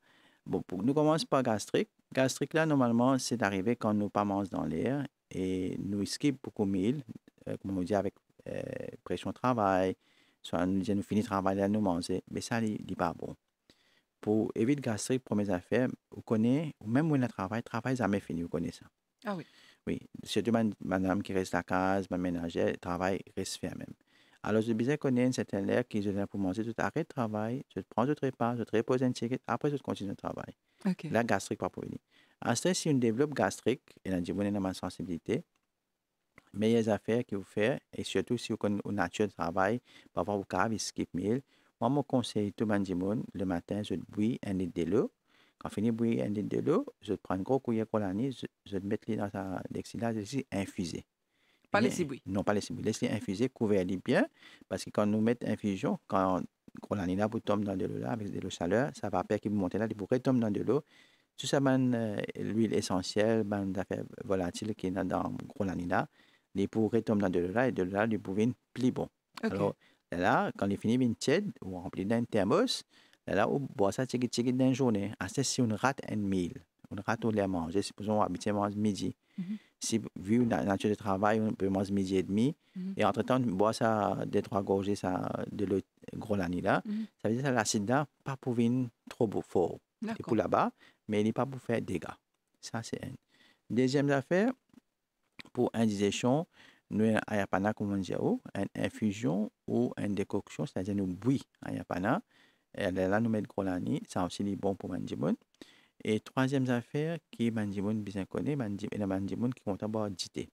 Bon, pour, nous commençons par gastrique. Gastrique, là, normalement, c'est arrivé quand nous pas dans l'air et nous esquivons beaucoup mille, euh, comme on dit, avec euh, pression de travail, soit nous disons, nous finissons le travail, nous mangeons, Mais ça, dit pas bon. Pour éviter gastrique, pour mes affaires, vous connaissez, ou même où on travaille, travail jamais fini, vous connaissez ça. Ah oui. Oui, c'est ma madame qui reste à la case, ma ben, ménagère, travail reste ferme. Alors, je disais qu'on un certaine l'air qui je viens pour manger, je arrête de travail, je prends le repas, je repose un ticket, après je continue le travail. La gastrique, pas pour lui. Ensuite, si on développe gastrique, et la dit, bon, dans ma sensibilité, meilleures affaires que vous faites, et surtout si vous connaissez la nature du travail, par avoir au cas, skip meal, moi, mon conseil, tout le monde, le matin, je bois un litre d'eau. Quand fini bouillir un litre de l'eau, je prends une grosse de colani, je, le mets dans sa et je laisse infuser. Pas laisser bouillir. Non, pas laisser bouillir. Laisser infuser, couvrir bien, parce que quand nous mettons infusion, quand le là vous dans de l'eau là avec de l'eau chaleur, ça va faire qu'il monte là, il pourrait tomber dans de l'eau. Tout ça, ben, l'huile essentielle, ben, d'affaires volatiles qui est dans colani là, il pourrait tomber dans de l'eau là et de l'eau là, il pourrait plus bon. Alors là, quand il finit, il tiède ou rempli d'un thermos là on boit ça, tchiki tchiki dans la journée. c'est si on rate un mille, on rate on les mange. Supposons habituer habituellement midi. Mhm. Si, vu la nature du travail, on peut manger midi et demi. Mhm. Et entre-temps, on boit ça, deux, trois gorgées ça, de l'eau gros l'année là. Mhm. Ça veut dire que l'acide n'est pas pour venir trop fort. C'est pour là-bas, mais il n'est pas pour faire des dégâts. Ça, c'est un. Deuxième affaire, pour indigestion, nous avons ayapana, comme on dit, une infusion ou une décoction, c'est-à-dire nous bouillons ayapana. Elle est la colonie, ça aussi est bon pour Mandiboun. Et troisième affaire, qui est Mandiboun bien connu, et Mandiboun qui de boire du thé.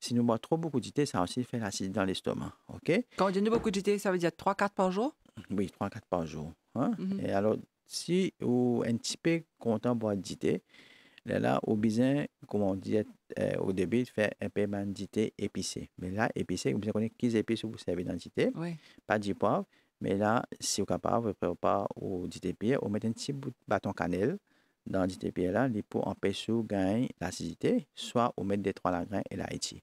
Si nous boit trop beaucoup de thé, ça aussi fait l'acide dans l'estomac. ok Quand on dit beaucoup de thé, ça veut dire 3-4 par jour Oui, 3-4 par jour. Hein? Mm-hmm. Et alors, si ou un petit peu content boire du thé, Là, là, au besoin, comme on dit euh, au début, faire un peu de thé épicé. Mais là, épicé, vous savez qu'on 15 épices vous servez dans le thé, pas du poivre. Mais là, si vous êtes capable, vous préparez au DTP, vous mettez un petit bout de bâton cannelle dans le DTP là, pour empêcher de gagner l'acidité, soit vous mettez des trois lagrins et la haïti.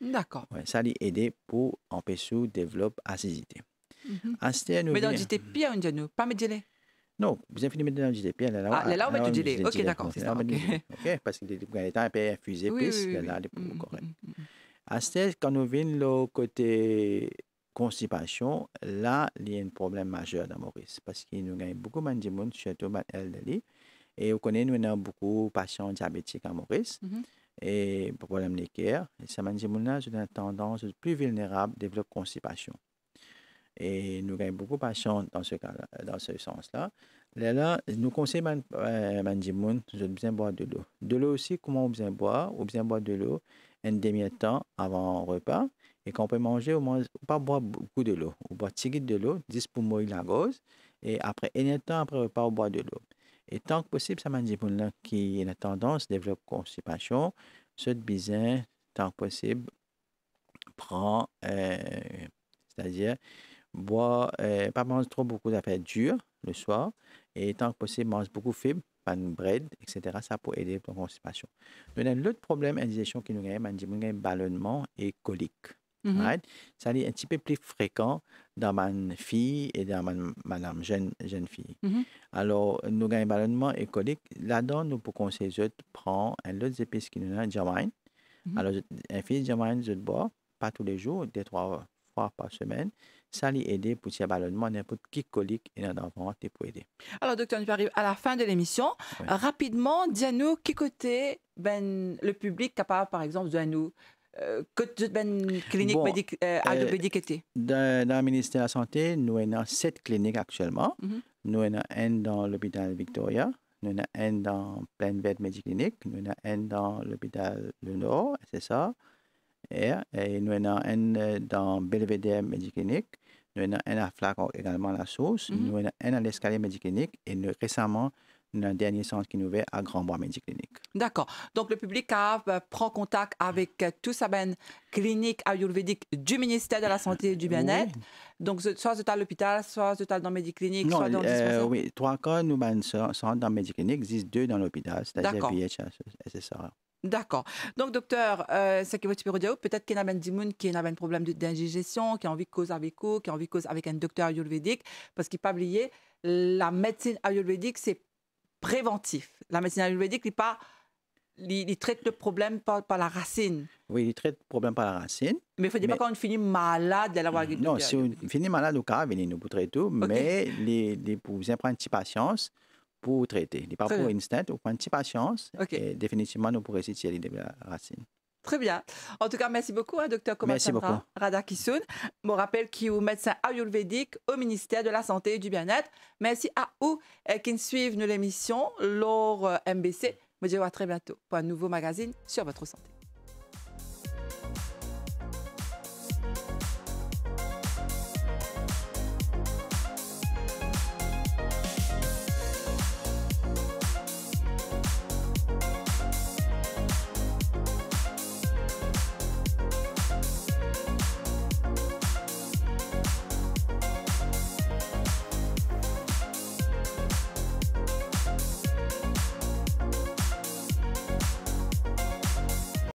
D'accord. Ouais, ça lui aide pour empêcher de développer l'acidité. Mhm. Mais dans le DTP, on dit pas mettre Non, vous avez fini de mettre dans le DTP. Là, ah, là, on met du Ok, d'accord, c'est Ok, parce que le temps est infusé puis là, là, pour correct. Astel, quand on vient le côté constipation, là, il y a un problème majeur dans Maurice parce qu'il nous gagne beaucoup de monde, surtout les elderly. Et on connaît, nous avons beaucoup de patients diabétiques à Maurice. Mhm. Et pour problème de cœur, ces gens-là ont une tendance plus vulnérable à constipation. Et nous gagnons beaucoup de patients dans ce, cas dans ce sens-là. Là, nous conseillons euh, Mandimoun, je besoin boire de l'eau. De l'eau aussi, comment on besoin boire? On besoin boire de l'eau un demi-temps avant le repas. Et qu'on peut manger au moins, pas boire beaucoup de l'eau. On boit litres de l'eau, 10 pour mourir la gauze. Et après, un temps après repas, on boit de l'eau. Et tant que possible, ça m'a dit pour qui la tendance, développe constipation, ce bisin, tant que possible, prend, euh, c'est-à-dire, boit, euh, pas mange trop beaucoup d'affaires dures le soir, et tant que possible, mange beaucoup de fibres, de bread, etc. Ça peut aider pour la constipation. l'autre problème indigestion qui nous gagne, c'est ballonnement et colique. Mm-hmm. Ça est un petit peu plus fréquent dans ma fille et dans ma, madame jeune, jeune fille. Mm-hmm. Alors, nous gagnons ballonnement écolique. Là-dedans, nous pour conseiller de prendre un autre épice qui nous a, mm-hmm. un Alors, un fils de je le bois, pas tous les jours, deux, trois fois par semaine. Ça lui aider pour ces ballonnement, n'importe qui colique et un enfant, aider. Alors, docteur, nous arrivons à la fin de l'émission. Rapidement, dis-nous, qui côté ben, le public capable, par exemple, de nous euh, ben euh, euh, dans, le ministère de la santé nous avons sept cliniques actuellement mhm. Nous en nous avons une dans l'hôpital Victoria nous avons une dans Plaine Verte Médiclinique nous avons une dans l'hôpital Le Nord c'est ça et, et nous avons une dans Belvedere Médiclinique nous avons une à Flacon également à la source mhm. avons une à l'escalier Médiclinique et nous, récemment un dernier centre qui nous ouvert à Grand-Bois Médiclinique. D'accord. Donc, le public euh, prend contact avec euh, Toussaben Clinique Ayurvédique du ministère de la Santé et du Bien-être. Donc, soit c'est à l'hôpital, soit c'est dans Médiclinique, soit dans euh, Oui, trois cas, nous, ben, sont dans Médiclinique, existe deux dans l'hôpital, c'est-à-dire VHS et D'accord. Donc, docteur, ce que vous peut-être qu'il y a un qui a un problème d'indigestion, qui a envie de cause avec vous, qui a envie de cause avec un docteur ayurvédique, parce qu'il ne pas oublier, la médecine ayurvédique, c'est préventif. La médecine ayurvédique n'est pas il, traite le problème par, la racine. Oui, il traite le problème par la racine. Mais il ne faut mais... pas qu'on finit malade de la Non, si on finit malade au cas, venez nous pour traiter tout, mais les, les, vous petite patience pour traiter. Il pas pour instant, vous prenez patience et définitivement, nous pourrons essayer de la racine. Très bien. En tout cas, merci beaucoup, hein, docteur Komasandra Radakissoun. Mon rappel qui est médecin ayurvédique au ministère de la Santé et du Bien-être. Merci à vous euh, qui suivent l'émission, lors euh, MBC. Je vous dis à très bientôt pour un nouveau magazine sur votre santé.